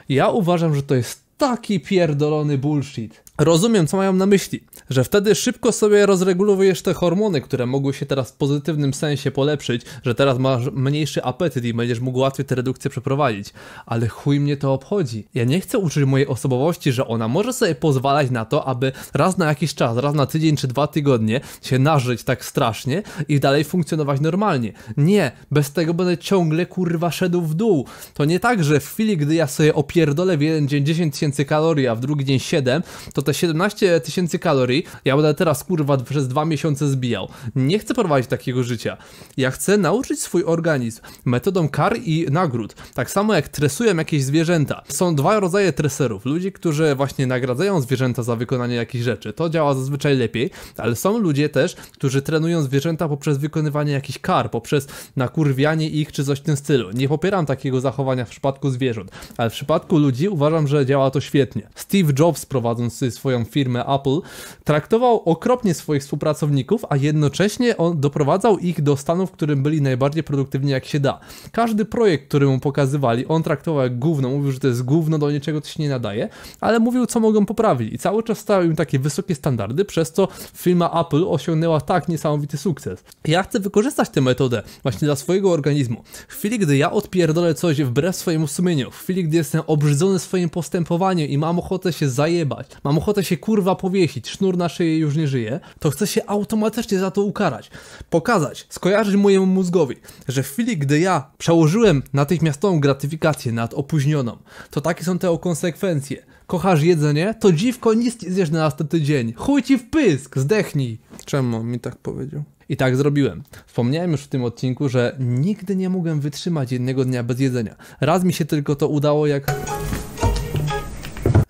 Ja uważam, że to jest taki pierdolony bullshit. Rozumiem, co mają na myśli, że wtedy szybko sobie rozregulowujesz te hormony, które mogły się teraz w pozytywnym sensie polepszyć, że teraz masz mniejszy apetyt i będziesz mógł łatwiej tę redukcję przeprowadzić. Ale chuj mnie to obchodzi. Ja nie chcę uczyć mojej osobowości, że ona może sobie pozwalać na to, aby raz na jakiś czas, raz na tydzień czy dwa tygodnie się nażyć tak strasznie i dalej funkcjonować normalnie. Nie, bez tego będę ciągle kurwa szedł w dół. To nie tak, że w chwili, gdy ja sobie opierdolę w jeden dzień 10 tysięcy kalorii, a w drugi dzień 7, to te 17 tysięcy kalorii ja będę teraz kurwa przez dwa miesiące zbijał. Nie chcę prowadzić takiego życia. Ja chcę nauczyć swój organizm metodą kar i nagród. Tak samo jak tresuję jakieś zwierzęta. Są dwa rodzaje treserów. Ludzi, którzy właśnie nagradzają zwierzęta za wykonanie jakichś rzeczy. To działa zazwyczaj lepiej, ale są ludzie też, którzy trenują zwierzęta poprzez wykonywanie jakichś kar, poprzez nakurwianie ich czy coś w tym stylu. Nie popieram takiego zachowania w przypadku zwierząt, ale w przypadku ludzi uważam, że działa to świetnie. Steve Jobs prowadzący swoją firmę Apple, traktował okropnie swoich współpracowników, a jednocześnie on doprowadzał ich do stanu, w którym byli najbardziej produktywni jak się da. Każdy projekt, który mu pokazywali, on traktował jak gówno, mówił, że to jest gówno, do niczego to się nie nadaje, ale mówił, co mogą poprawić i cały czas stawiał im takie wysokie standardy, przez co firma Apple osiągnęła tak niesamowity sukces. Ja chcę wykorzystać tę metodę właśnie dla swojego organizmu. W chwili, gdy ja odpierdolę coś wbrew swojemu sumieniu, w chwili, gdy jestem obrzydzony swoim postępowaniem i mam ochotę się zajebać, mam ochotę ochotę się kurwa powiesić, sznur na szyję już nie żyje, to chcę się automatycznie za to ukarać. Pokazać, skojarzyć mojemu mózgowi, że w chwili, gdy ja przełożyłem natychmiastową gratyfikację nad opóźnioną, to takie są te konsekwencje. Kochasz jedzenie? To dziwko nic nie zjesz na następny dzień. Chuj ci w pysk, zdechnij. Czemu mi tak powiedział? I tak zrobiłem. Wspomniałem już w tym odcinku, że nigdy nie mogłem wytrzymać jednego dnia bez jedzenia. Raz mi się tylko to udało jak...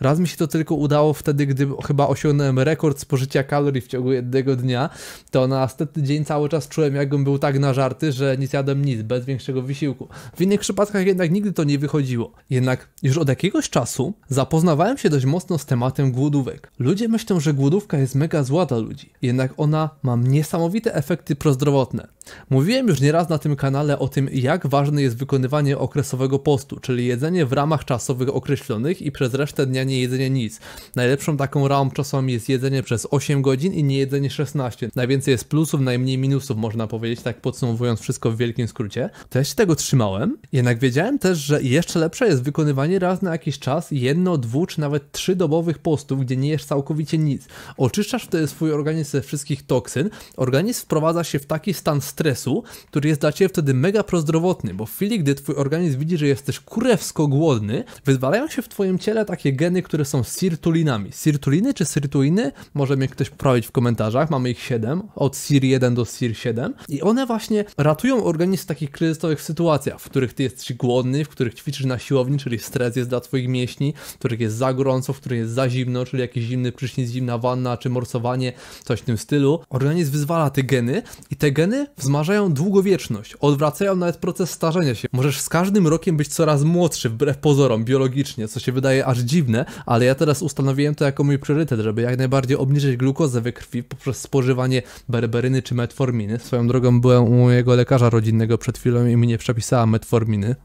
Raz mi się to tylko udało wtedy, gdy chyba osiągnąłem rekord spożycia kalorii w ciągu jednego dnia, to na następny dzień cały czas czułem, jakbym był tak na żarty, że nie zjadłem nic, bez większego wysiłku. W innych przypadkach jednak nigdy to nie wychodziło. Jednak już od jakiegoś czasu zapoznawałem się dość mocno z tematem głodówek. Ludzie myślą, że głodówka jest mega zła dla ludzi, jednak ona ma niesamowite efekty prozdrowotne. Mówiłem już nieraz na tym kanale o tym, jak ważne jest wykonywanie okresowego postu, czyli jedzenie w ramach czasowych określonych i przez resztę dnia nie nie jedzenie nic. Najlepszą taką ramą czasową jest jedzenie przez 8 godzin i nie jedzenie 16. Najwięcej jest plusów, najmniej minusów, można powiedzieć, tak podsumowując wszystko w wielkim skrócie. To ja się tego trzymałem, jednak wiedziałem też, że jeszcze lepsze jest wykonywanie raz na jakiś czas jedno, dwu czy nawet trzydobowych postów, gdzie nie jesz całkowicie nic. Oczyszczasz wtedy swój organizm ze wszystkich toksyn, organizm wprowadza się w taki stan stresu, który jest dla ciebie wtedy mega prozdrowotny, bo w chwili, gdy twój organizm widzi, że jesteś kurewsko głodny, wyzwalają się w twoim ciele takie geny, które są sirtulinami. Sirtuliny czy sirtuiny? Może mnie ktoś poprawić w komentarzach. Mamy ich 7, od sir 1 do sir 7. I one właśnie ratują organizm w takich kryzysowych sytuacjach, w których ty jesteś głodny, w których ćwiczysz na siłowni, czyli stres jest dla twoich mięśni, w których jest za gorąco, w których jest za zimno, czyli jakiś zimny prysznic, zimna wanna czy morsowanie, coś w tym stylu. Organizm wyzwala te geny i te geny wzmażają długowieczność, odwracają nawet proces starzenia się. Możesz z każdym rokiem być coraz młodszy, wbrew pozorom, biologicznie, co się wydaje aż dziwne, ale ja teraz ustanowiłem to jako mój priorytet, żeby jak najbardziej obniżyć glukozę we krwi poprzez spożywanie berberyny czy metforminy. Swoją drogą byłem u mojego lekarza rodzinnego przed chwilą i mi nie przepisała metforminy.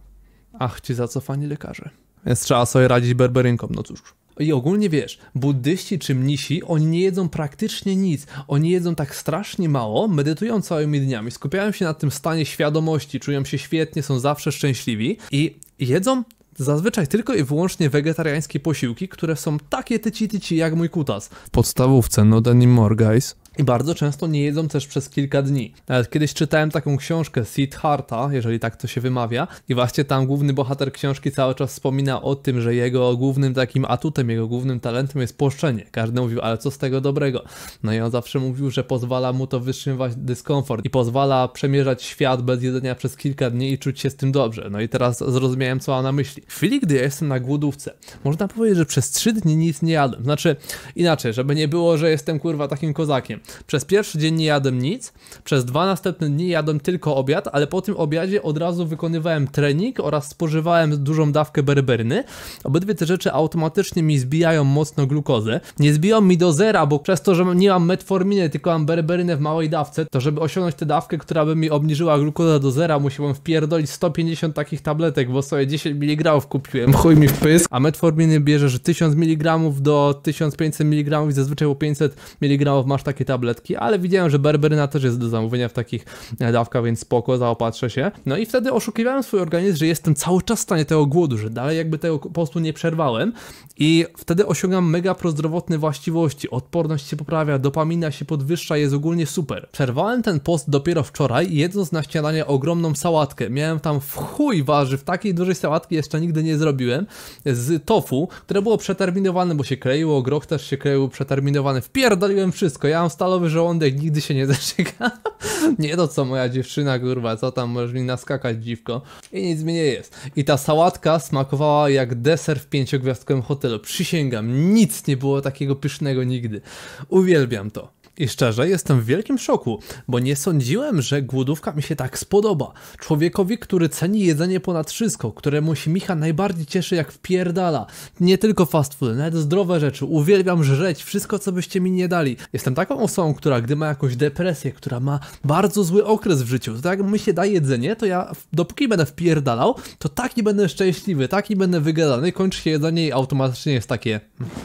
Ach, ci zacofani lekarze. Więc trzeba sobie radzić berberynką, no cóż. I ogólnie wiesz, buddyści czy mnisi, oni nie jedzą praktycznie nic. Oni jedzą tak strasznie mało, medytują całymi dniami, skupiają się na tym stanie świadomości, czują się świetnie, są zawsze szczęśliwi i jedzą Zazwyczaj tylko i wyłącznie wegetariańskie posiłki, które są takie tyci tyci jak mój kutas. W podstawówce No Denim Guys i bardzo często nie jedzą też przez kilka dni. Nawet kiedyś czytałem taką książkę Harta, jeżeli tak to się wymawia, i właśnie tam główny bohater książki cały czas wspomina o tym, że jego głównym takim atutem, jego głównym talentem jest płoszczenie. Każdy mówił, ale co z tego dobrego? No i on zawsze mówił, że pozwala mu to wytrzymywać dyskomfort i pozwala przemierzać świat bez jedzenia przez kilka dni i czuć się z tym dobrze. No i teraz zrozumiałem, co ona na myśli. W chwili, gdy ja jestem na głodówce, można powiedzieć, że przez trzy dni nic nie jadłem. Znaczy, inaczej, żeby nie było, że jestem kurwa takim kozakiem. Przez pierwszy dzień nie jadłem nic, przez dwa następne dni jadłem tylko obiad, ale po tym obiadzie od razu wykonywałem trening oraz spożywałem dużą dawkę berberny. Obydwie te rzeczy automatycznie mi zbijają mocno glukozę. Nie zbiją mi do zera, bo przez to, że nie mam metforminy, tylko mam berberynę w małej dawce, to żeby osiągnąć tę dawkę, która by mi obniżyła glukozę do zera, musiałem wpierdolić 150 takich tabletek, bo sobie 10 mg kupiłem, chuj mi w pysk. A metforminy bierzesz 1000 mg do 1500 mg i zazwyczaj po 500 mg masz takie tabletki tabletki, ale widziałem, że berberyna też jest do zamówienia w takich e, dawkach, więc spoko, zaopatrzę się. No i wtedy oszukiwałem swój organizm, że jestem cały czas w stanie tego głodu, że dalej jakby tego postu nie przerwałem i wtedy osiągam mega prozdrowotne właściwości, odporność się poprawia, dopamina się podwyższa, jest ogólnie super. Przerwałem ten post dopiero wczoraj, jedząc na śniadanie ogromną sałatkę. Miałem tam w chuj warzyw, takiej dużej sałatki jeszcze nigdy nie zrobiłem, z tofu, które było przeterminowane, bo się kleiło, groch też się kleił, przeterminowany. Wpierdoliłem wszystko, ja mam stalowy żołądek nigdy się nie zaczeka. nie no co moja dziewczyna, kurwa, co tam, możesz mi naskakać dziwko. I nic mi nie jest. I ta sałatka smakowała jak deser w pięciogwiazdkowym hotelu. Przysięgam, nic nie było takiego pysznego nigdy. Uwielbiam to. I szczerze, jestem w wielkim szoku, bo nie sądziłem, że głodówka mi się tak spodoba. Człowiekowi, który ceni jedzenie ponad wszystko, któremu się Micha najbardziej cieszy jak wpierdala. Nie tylko fast food, nawet zdrowe rzeczy. Uwielbiam żreć wszystko, co byście mi nie dali. Jestem taką osobą, która gdy ma jakąś depresję, która ma bardzo zły okres w życiu, to tak jak mi się da jedzenie, to ja dopóki będę wpierdalał, to taki będę szczęśliwy, taki będę wygadany, kończy się jedzenie i automatycznie jest takie... Hmm.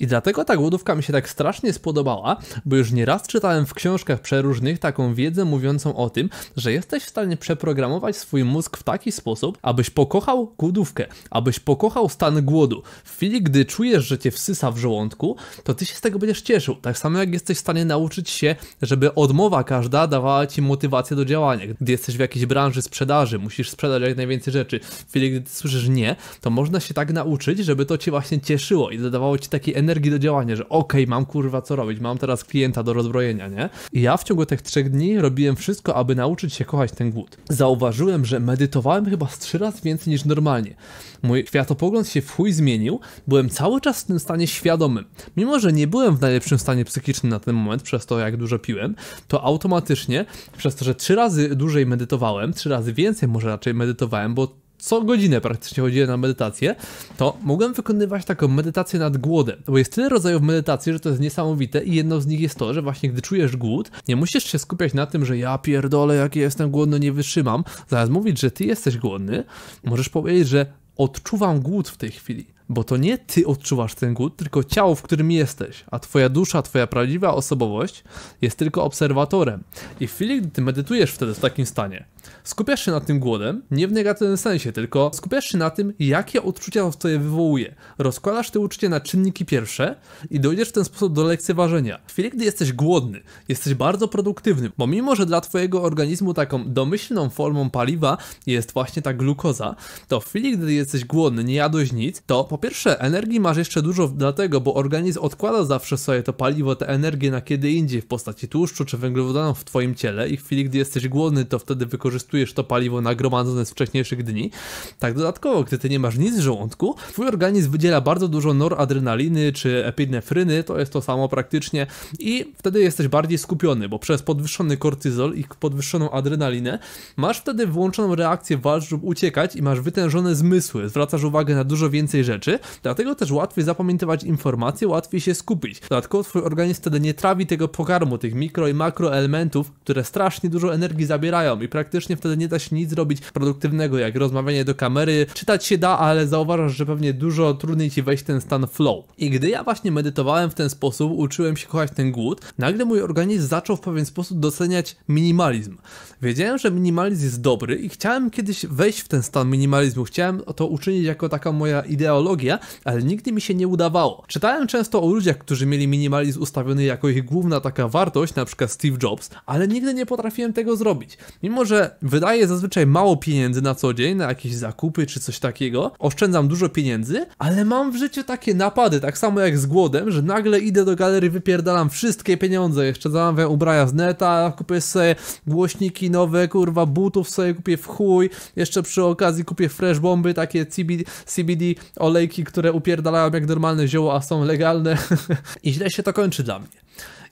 I dlatego ta głodówka mi się tak strasznie spodobała, bo już nieraz czytałem w książkach przeróżnych taką wiedzę mówiącą o tym, że jesteś w stanie przeprogramować swój mózg w taki sposób, abyś pokochał głodówkę, abyś pokochał stan głodu. W chwili, gdy czujesz, że cię wsysa w żołądku, to ty się z tego będziesz cieszył. Tak samo jak jesteś w stanie nauczyć się, żeby odmowa każda dawała ci motywację do działania. Gdy jesteś w jakiejś branży sprzedaży, musisz sprzedać jak najwięcej rzeczy. W chwili, gdy słyszysz nie, to można się tak nauczyć, żeby to cię właśnie cieszyło i dodawało ci takiej energii energii do działania, że okej, okay, mam kurwa co robić, mam teraz klienta do rozbrojenia, nie? I ja w ciągu tych trzech dni robiłem wszystko, aby nauczyć się kochać ten głód. Zauważyłem, że medytowałem chyba z trzy razy więcej niż normalnie. Mój światopogląd się w chuj zmienił, byłem cały czas w tym stanie świadomym. Mimo, że nie byłem w najlepszym stanie psychicznym na ten moment, przez to jak dużo piłem, to automatycznie, przez to, że trzy razy dłużej medytowałem, trzy razy więcej może raczej medytowałem, bo co godzinę praktycznie chodziłem na medytację, to mogłem wykonywać taką medytację nad głodem, bo jest tyle rodzajów medytacji, że to jest niesamowite i jedno z nich jest to, że właśnie gdy czujesz głód, nie musisz się skupiać na tym, że ja pierdolę, jak jestem głodny, nie wytrzymam, zamiast mówić, że ty jesteś głodny, możesz powiedzieć, że odczuwam głód w tej chwili bo to nie ty odczuwasz ten głód, tylko ciało, w którym jesteś, a twoja dusza, twoja prawdziwa osobowość jest tylko obserwatorem. I w chwili, gdy ty medytujesz wtedy w takim stanie, Skupiasz się na tym głodem, nie w negatywnym sensie, tylko skupiasz się na tym, jakie odczucia on w je wywołuje. Rozkładasz te uczucie na czynniki pierwsze i dojdziesz w ten sposób do lekceważenia. W chwili, gdy jesteś głodny, jesteś bardzo produktywny, bo mimo, że dla twojego organizmu taką domyślną formą paliwa jest właśnie ta glukoza, to w chwili, gdy jesteś głodny, nie jadłeś nic, to po pierwsze energii masz jeszcze dużo dlatego, bo organizm odkłada zawsze sobie to paliwo, tę energię na kiedy indziej w postaci tłuszczu czy węglowodanów w twoim ciele i w chwili, gdy jesteś głodny, to wtedy wykorzystasz wykorzystujesz to paliwo nagromadzone z wcześniejszych dni. Tak dodatkowo, gdy ty nie masz nic w żołądku, twój organizm wydziela bardzo dużo noradrenaliny czy epinefryny, to jest to samo praktycznie i wtedy jesteś bardziej skupiony, bo przez podwyższony kortyzol i podwyższoną adrenalinę masz wtedy włączoną reakcję walcz lub uciekać i masz wytężone zmysły, zwracasz uwagę na dużo więcej rzeczy, dlatego też łatwiej zapamiętywać informacje, łatwiej się skupić. Dodatkowo twój organizm wtedy nie trawi tego pokarmu, tych mikro i makroelementów, które strasznie dużo energii zabierają i praktycznie wtedy nie da się nic zrobić produktywnego, jak rozmawianie do kamery. Czytać się da, ale zauważasz, że pewnie dużo trudniej ci wejść w ten stan flow. I gdy ja właśnie medytowałem w ten sposób, uczyłem się kochać ten głód, nagle mój organizm zaczął w pewien sposób doceniać minimalizm. Wiedziałem, że minimalizm jest dobry i chciałem kiedyś wejść w ten stan minimalizmu. Chciałem to uczynić jako taka moja ideologia, ale nigdy mi się nie udawało. Czytałem często o ludziach, którzy mieli minimalizm ustawiony jako ich główna taka wartość, na przykład Steve Jobs, ale nigdy nie potrafiłem tego zrobić. Mimo, że wydaję zazwyczaj mało pieniędzy na co dzień, na jakieś zakupy czy coś takiego. Oszczędzam dużo pieniędzy, ale mam w życiu takie napady, tak samo jak z głodem, że nagle idę do galerii, wypierdalam wszystkie pieniądze. Jeszcze zamawiam ubrania z neta, kupię sobie głośniki nowe, kurwa, butów sobie kupię w chuj. Jeszcze przy okazji kupię fresh bomby, takie CBD, CBD olejki, które upierdalają jak normalne zioło, a są legalne. I źle się to kończy dla mnie.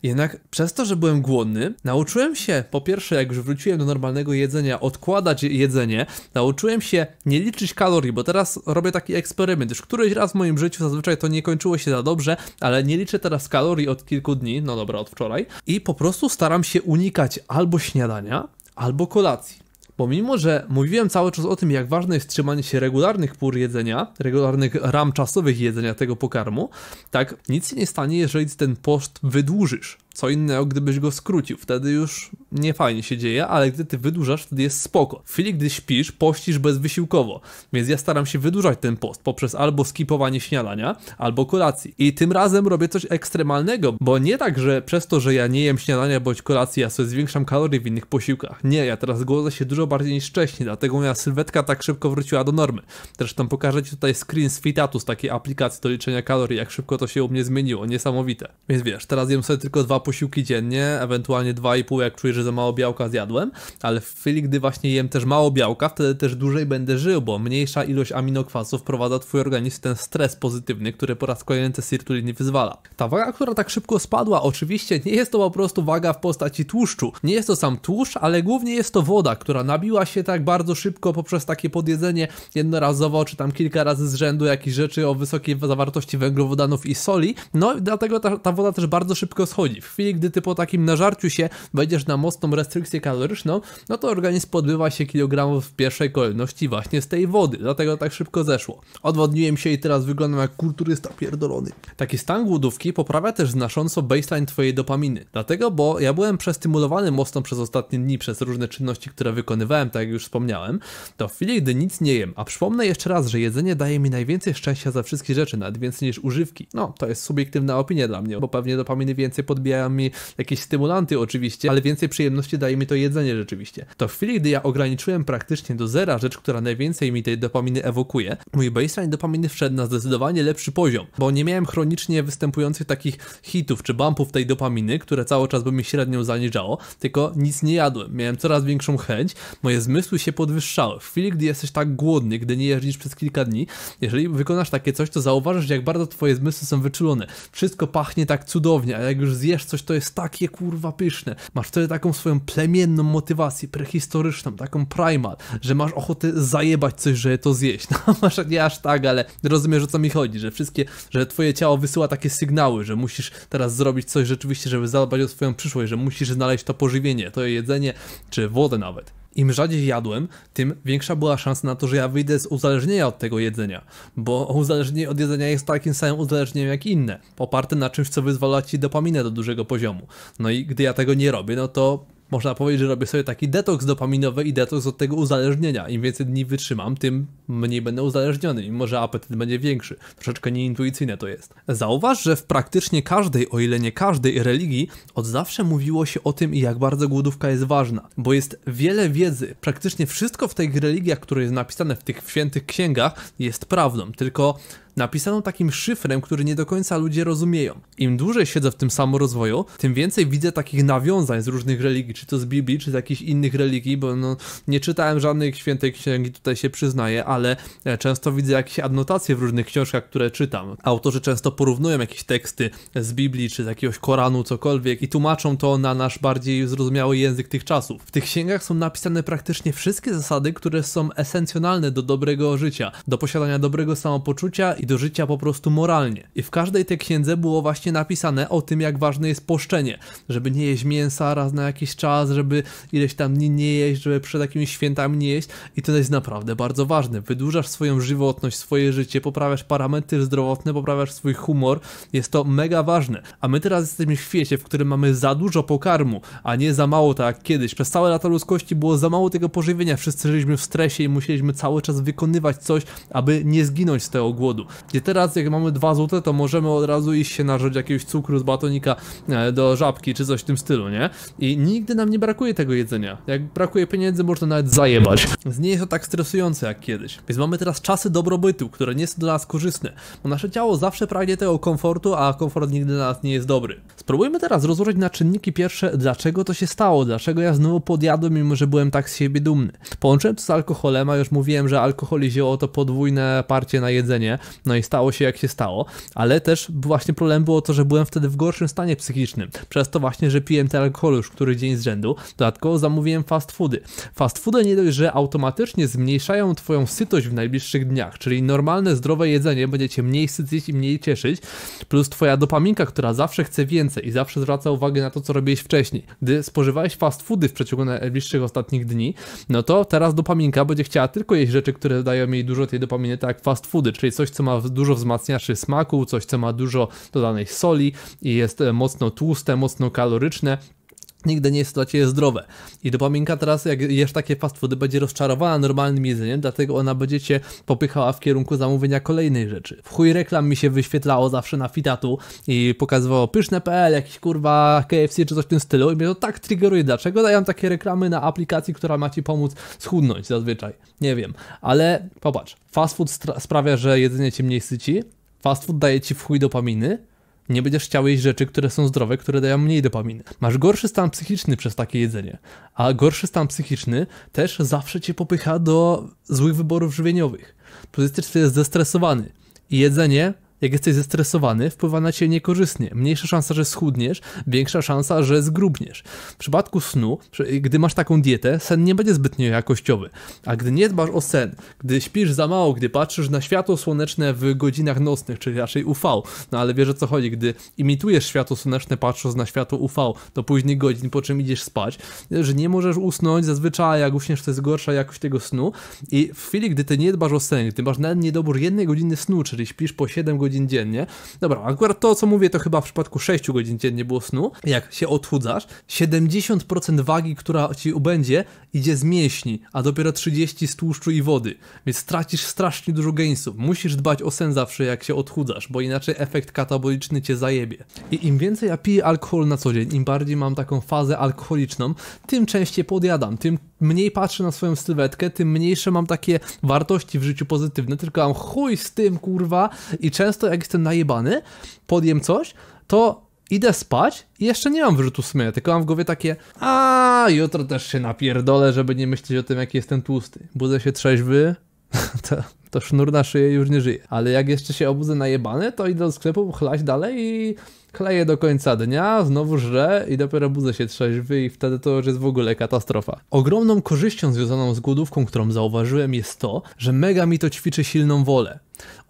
Jednak przez to, że byłem głodny, nauczyłem się, po pierwsze, jak już wróciłem do normalnego jedzenia, odkładać jedzenie, nauczyłem się nie liczyć kalorii, bo teraz robię taki eksperyment. Już któryś raz w moim życiu zazwyczaj to nie kończyło się za dobrze, ale nie liczę teraz kalorii od kilku dni, no dobra, od wczoraj, i po prostu staram się unikać albo śniadania, albo kolacji. Pomimo, że mówiłem cały czas o tym, jak ważne jest trzymanie się regularnych pór jedzenia, regularnych ram czasowych jedzenia tego pokarmu, tak nic się nie stanie, jeżeli ten post wydłużysz. Co innego, gdybyś go skrócił, wtedy już nie fajnie się dzieje, ale gdy ty wydłużasz, wtedy jest spoko. W chwili, gdy śpisz, pościsz bezwysiłkowo, więc ja staram się wydłużać ten post poprzez albo skipowanie śniadania, albo kolacji. I tym razem robię coś ekstremalnego, bo nie tak, że przez to, że ja nie jem śniadania bądź kolacji, ja sobie zwiększam kalorie w innych posiłkach. Nie, ja teraz głodzę się dużo bardziej niż wcześniej, dlatego moja sylwetka tak szybko wróciła do normy. Zresztą pokażę Ci tutaj screen z Fitatus, takiej aplikacji do liczenia kalorii, jak szybko to się u mnie zmieniło, niesamowite. Więc wiesz, teraz jem sobie tylko dwa posiłki dziennie, ewentualnie 2,5 jak czuję, że za mało białka zjadłem, ale w chwili, gdy właśnie jem też mało białka, wtedy też dłużej będę żył, bo mniejsza ilość aminokwasów wprowadza twój organizm ten stres pozytywny, który po raz kolejny nie wyzwala. Ta waga, która tak szybko spadła, oczywiście nie jest to po prostu waga w postaci tłuszczu. Nie jest to sam tłuszcz, ale głównie jest to woda, która nabiła się tak bardzo szybko poprzez takie podjedzenie jednorazowo, czy tam kilka razy z rzędu jakichś rzeczy o wysokiej zawartości węglowodanów i soli, no i dlatego ta, ta woda też bardzo szybko schodzi chwili, gdy ty po takim nażarciu się wejdziesz na mocną restrykcję kaloryczną, no to organizm podbywa się kilogramów w pierwszej kolejności właśnie z tej wody, dlatego tak szybko zeszło. Odwodniłem się i teraz wyglądam jak kulturysta pierdolony. Taki stan głodówki poprawia też znacząco baseline twojej dopaminy, dlatego, bo ja byłem przestymulowany mocno przez ostatnie dni, przez różne czynności, które wykonywałem, tak jak już wspomniałem, to w chwili, gdy nic nie jem, a przypomnę jeszcze raz, że jedzenie daje mi najwięcej szczęścia za wszystkie rzeczy, nawet więcej niż używki. No, to jest subiektywna opinia dla mnie, bo pewnie dopaminy więcej podbijają dają mi jakieś stymulanty oczywiście, ale więcej przyjemności daje mi to jedzenie rzeczywiście. To w chwili, gdy ja ograniczyłem praktycznie do zera rzecz, która najwięcej mi tej dopaminy ewokuje, mój baseline dopaminy wszedł na zdecydowanie lepszy poziom, bo nie miałem chronicznie występujących takich hitów czy bumpów tej dopaminy, które cały czas by mi średnio zaniżało, tylko nic nie jadłem. Miałem coraz większą chęć, moje zmysły się podwyższały. W chwili, gdy jesteś tak głodny, gdy nie jeździsz przez kilka dni, jeżeli wykonasz takie coś, to zauważysz, jak bardzo twoje zmysły są wyczulone. Wszystko pachnie tak cudownie, a jak już zjesz coś, coś, to jest takie kurwa pyszne. Masz wtedy taką swoją plemienną motywację prehistoryczną, taką primal, że masz ochotę zajebać coś, żeby to zjeść. No, masz nie aż tak, ale rozumiesz o co mi chodzi, że wszystkie, że twoje ciało wysyła takie sygnały, że musisz teraz zrobić coś rzeczywiście, żeby zadbać o swoją przyszłość, że musisz znaleźć to pożywienie, to jedzenie, czy wodę nawet im rzadziej jadłem, tym większa była szansa na to, że ja wyjdę z uzależnienia od tego jedzenia, bo uzależnienie od jedzenia jest takim samym uzależnieniem jak inne, oparte na czymś, co wyzwala ci dopaminę do dużego poziomu. No i gdy ja tego nie robię, no to można powiedzieć, że robię sobie taki detoks dopaminowy i detoks od tego uzależnienia. Im więcej dni wytrzymam, tym mniej będę uzależniony, mimo że apetyt będzie większy. Troszeczkę nieintuicyjne to jest. Zauważ, że w praktycznie każdej, o ile nie każdej religii, od zawsze mówiło się o tym, jak bardzo głodówka jest ważna, bo jest wiele wiedzy. Praktycznie wszystko w tych religiach, które jest napisane w tych świętych księgach, jest prawdą, tylko napisaną takim szyfrem, który nie do końca ludzie rozumieją. Im dłużej siedzę w tym samorozwoju, tym więcej widzę takich nawiązań z różnych religii, czy to z Biblii, czy z jakichś innych religii, bo no, nie czytałem żadnych świętej księgi, tutaj się przyznaję, ale e, często widzę jakieś adnotacje w różnych książkach, które czytam. Autorzy często porównują jakieś teksty z Biblii, czy z jakiegoś Koranu, cokolwiek i tłumaczą to na nasz bardziej zrozumiały język tych czasów. W tych księgach są napisane praktycznie wszystkie zasady, które są esencjonalne do dobrego życia, do posiadania dobrego samopoczucia i do życia po prostu moralnie. I w każdej tej księdze było właśnie napisane o tym, jak ważne jest poszczenie, żeby nie jeść mięsa raz na jakiś czas, żeby ileś tam dni nie jeść, żeby przed jakimiś świętami nie jeść i to jest naprawdę bardzo ważne. Wydłużasz swoją żywotność, swoje życie, poprawiasz parametry zdrowotne, poprawiasz swój humor, jest to mega ważne. A my teraz jesteśmy w świecie, w którym mamy za dużo pokarmu, a nie za mało tak jak kiedyś. Przez całe lata ludzkości było za mało tego pożywienia, wszyscy żyliśmy w stresie i musieliśmy cały czas wykonywać coś, aby nie zginąć z tego głodu. I teraz jak mamy dwa złote, to możemy od razu iść się narzeć jakiegoś cukru z batonika e, do żabki czy coś w tym stylu, nie? I nigdy nam nie brakuje tego jedzenia. Jak brakuje pieniędzy, można nawet zajebać. Nie jest to tak stresujące jak kiedyś. Więc mamy teraz czasy dobrobytu, które nie są dla nas korzystne, bo nasze ciało zawsze pragnie tego komfortu, a komfort nigdy dla nas nie jest dobry. Spróbujmy teraz rozłożyć na czynniki pierwsze, dlaczego to się stało, dlaczego ja znowu podjadłem, mimo że byłem tak z siebie dumny. Połączyłem to z alkoholem, a już mówiłem, że alkohol i zioło to podwójne parcie na jedzenie, no i stało się jak się stało, ale też właśnie problem było to, że byłem wtedy w gorszym stanie psychicznym, przez to właśnie, że piłem ten alkohol już który dzień z rzędu, dodatkowo zamówiłem fast foody. Fast foody nie dość, że automatycznie zmniejszają twoją sytość w najbliższych dniach, czyli normalne, zdrowe jedzenie będzie cię mniej sycić i mniej cieszyć, plus twoja dopaminka, która zawsze chce więcej i zawsze zwraca uwagę na to, co robiłeś wcześniej. Gdy spożywałeś fast foody w przeciągu najbliższych ostatnich dni, no to teraz dopaminka będzie chciała tylko jeść rzeczy, które dają jej dużo tej dopaminy, tak jak fast foody, czyli coś, co ma dużo wzmacniaczy smaku, coś co ma dużo dodanej soli i jest e, mocno tłuste, mocno kaloryczne. Nigdy nie jest dla Ciebie zdrowe. I dopaminka teraz, jak jesz takie fast foody, będzie rozczarowana normalnym jedzeniem, dlatego ona będzie Cię popychała w kierunku zamówienia kolejnej rzeczy. W chuj reklam mi się wyświetlało zawsze na fitatu i pokazywało pyszne.pl, jakiś kurwa KFC czy coś w tym stylu i mnie to tak triggeruje. Dlaczego dają takie reklamy na aplikacji, która ma Ci pomóc schudnąć zazwyczaj? Nie wiem. Ale popatrz, fast food sprawia, że jedzenie Cię mniej syci, fast food daje Ci w chuj dopaminy, nie będziesz chciał jeść rzeczy, które są zdrowe, które dają mniej dopaminy. Masz gorszy stan psychiczny przez takie jedzenie, a gorszy stan psychiczny też zawsze cię popycha do złych wyborów żywieniowych. Bo jesteś wtedy zestresowany i jedzenie jak jesteś zestresowany, wpływa na ciebie niekorzystnie. Mniejsza szansa, że schudniesz, większa szansa, że zgrubniesz. W przypadku snu, gdy masz taką dietę, sen nie będzie zbytnio jakościowy. A gdy nie dbasz o sen, gdy śpisz za mało, gdy patrzysz na światło słoneczne w godzinach nocnych, czyli raczej UV, no ale wiesz o co chodzi, gdy imitujesz światło słoneczne patrząc na światło UV do późnych godzin, po czym idziesz spać, że nie możesz usnąć, zazwyczaj jak uśniesz to jest gorsza jakość tego snu i w chwili, gdy ty nie dbasz o sen, gdy masz nawet niedobór jednej godziny snu, czyli śpisz po 7 godzin godzin dziennie. Dobra, akurat to, co mówię, to chyba w przypadku 6 godzin dziennie było snu. Jak się odchudzasz, 70% wagi, która ci ubędzie, idzie z mięśni, a dopiero 30 z tłuszczu i wody. Więc stracisz strasznie dużo gainsów. Musisz dbać o sen zawsze, jak się odchudzasz, bo inaczej efekt kataboliczny cię zajebie. I im więcej ja piję alkohol na co dzień, im bardziej mam taką fazę alkoholiczną, tym częściej podjadam, tym mniej patrzę na swoją sylwetkę, tym mniejsze mam takie wartości w życiu pozytywne, tylko mam chuj z tym, kurwa, i często jak jestem najebany, podjem coś, to idę spać i jeszcze nie mam wyrzutu sumienia, tylko mam w głowie takie a jutro też się napierdolę, żeby nie myśleć o tym, jaki jestem tłusty. Budzę się trzeźwy, to, to sznur na szyję już nie żyje. Ale jak jeszcze się obudzę najebany, to idę do sklepu, chlać dalej i Kleję do końca dnia, znowu żre i dopiero budzę się trzeźwy i wtedy to już jest w ogóle katastrofa. Ogromną korzyścią związaną z głodówką, którą zauważyłem jest to, że mega mi to ćwiczy silną wolę.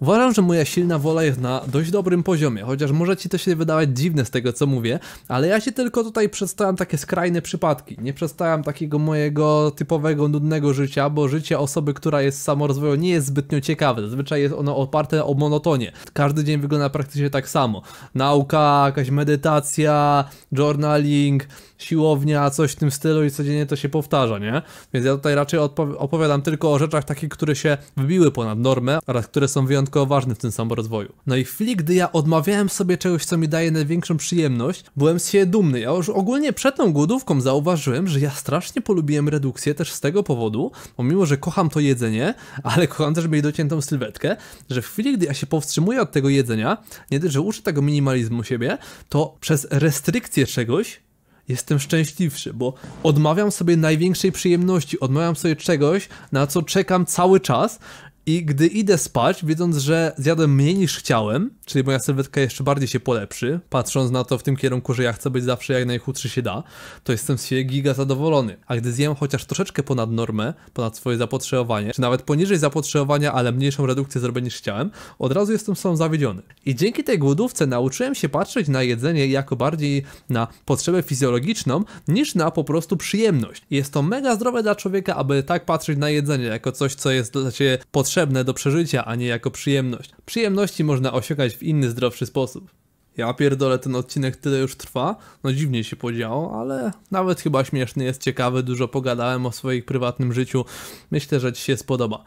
Uważam, że moja silna wola jest na dość dobrym poziomie, chociaż może ci to się wydawać dziwne z tego co mówię, ale ja się tylko tutaj przedstawiam takie skrajne przypadki. Nie przedstawiam takiego mojego typowego, nudnego życia, bo życie osoby, która jest samorozwojowa, nie jest zbytnio ciekawe. Zazwyczaj jest ono oparte o monotonie. Każdy dzień wygląda praktycznie tak samo. Nauka, jakaś medytacja, journaling, siłownia, coś w tym stylu i codziennie to się powtarza, nie? Więc ja tutaj raczej opowiadam tylko o rzeczach takich, które się wybiły ponad normę oraz które są wyjątkowo ważne w tym samorozwoju. No i w chwili, gdy ja odmawiałem sobie czegoś, co mi daje największą przyjemność, byłem z siebie dumny. Ja już ogólnie przed tą głodówką zauważyłem, że ja strasznie polubiłem redukcję też z tego powodu, pomimo, że kocham to jedzenie, ale kocham też mieć dociętą sylwetkę, że w chwili, gdy ja się powstrzymuję od tego jedzenia, nie tylko, że uczę tego minimalizmu siebie, to przez restrykcję czegoś jestem szczęśliwszy, bo odmawiam sobie największej przyjemności, odmawiam sobie czegoś, na co czekam cały czas i gdy idę spać, wiedząc, że zjadłem mniej niż chciałem, czyli moja sylwetka jeszcze bardziej się polepszy, patrząc na to w tym kierunku, że ja chcę być zawsze jak najchudszy się da, to jestem z siebie giga zadowolony. A gdy zjem chociaż troszeczkę ponad normę, ponad swoje zapotrzebowanie, czy nawet poniżej zapotrzebowania, ale mniejszą redukcję zrobię niż chciałem, od razu jestem sam zawiedziony. I dzięki tej głodówce nauczyłem się patrzeć na jedzenie jako bardziej na potrzebę fizjologiczną, niż na po prostu przyjemność. I jest to mega zdrowe dla człowieka, aby tak patrzeć na jedzenie jako coś, co jest dla ciebie potrzebne potrzebne do przeżycia, a nie jako przyjemność. Przyjemności można osiągać w inny, zdrowszy sposób. Ja pierdolę, ten odcinek tyle już trwa, no dziwnie się podziało, ale nawet chyba śmieszny jest, ciekawy, dużo pogadałem o swoim prywatnym życiu, myślę, że Ci się spodoba.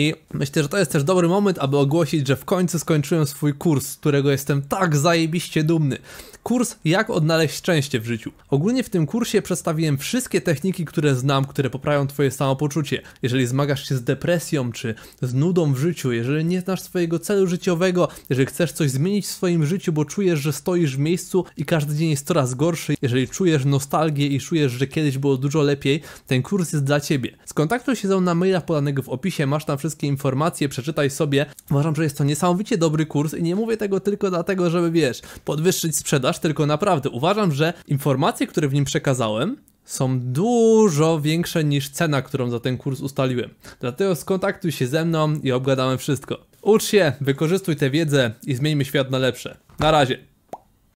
I myślę, że to jest też dobry moment, aby ogłosić, że w końcu skończyłem swój kurs, z którego jestem tak zajebiście dumny. Kurs Jak odnaleźć szczęście w życiu. Ogólnie w tym kursie przedstawiłem wszystkie techniki, które znam, które poprawią twoje samopoczucie. Jeżeli zmagasz się z depresją czy z nudą w życiu, jeżeli nie znasz swojego celu życiowego, jeżeli chcesz coś zmienić w swoim życiu, bo czujesz, że stoisz w miejscu i każdy dzień jest coraz gorszy, jeżeli czujesz nostalgię i czujesz, że kiedyś było dużo lepiej, ten kurs jest dla ciebie. Skontaktuj się ze mną na mailach podanych w opisie, masz tam wszystkie informacje, przeczytaj sobie. Uważam, że jest to niesamowicie dobry kurs i nie mówię tego tylko dlatego, żeby wiesz, podwyższyć sprzedaż, tylko naprawdę uważam, że informacje, które w nim przekazałem, są dużo większe niż cena, którą za ten kurs ustaliłem. Dlatego skontaktuj się ze mną i obgadamy wszystko. Ucz się, wykorzystuj tę wiedzę i zmieńmy świat na lepsze. Na razie.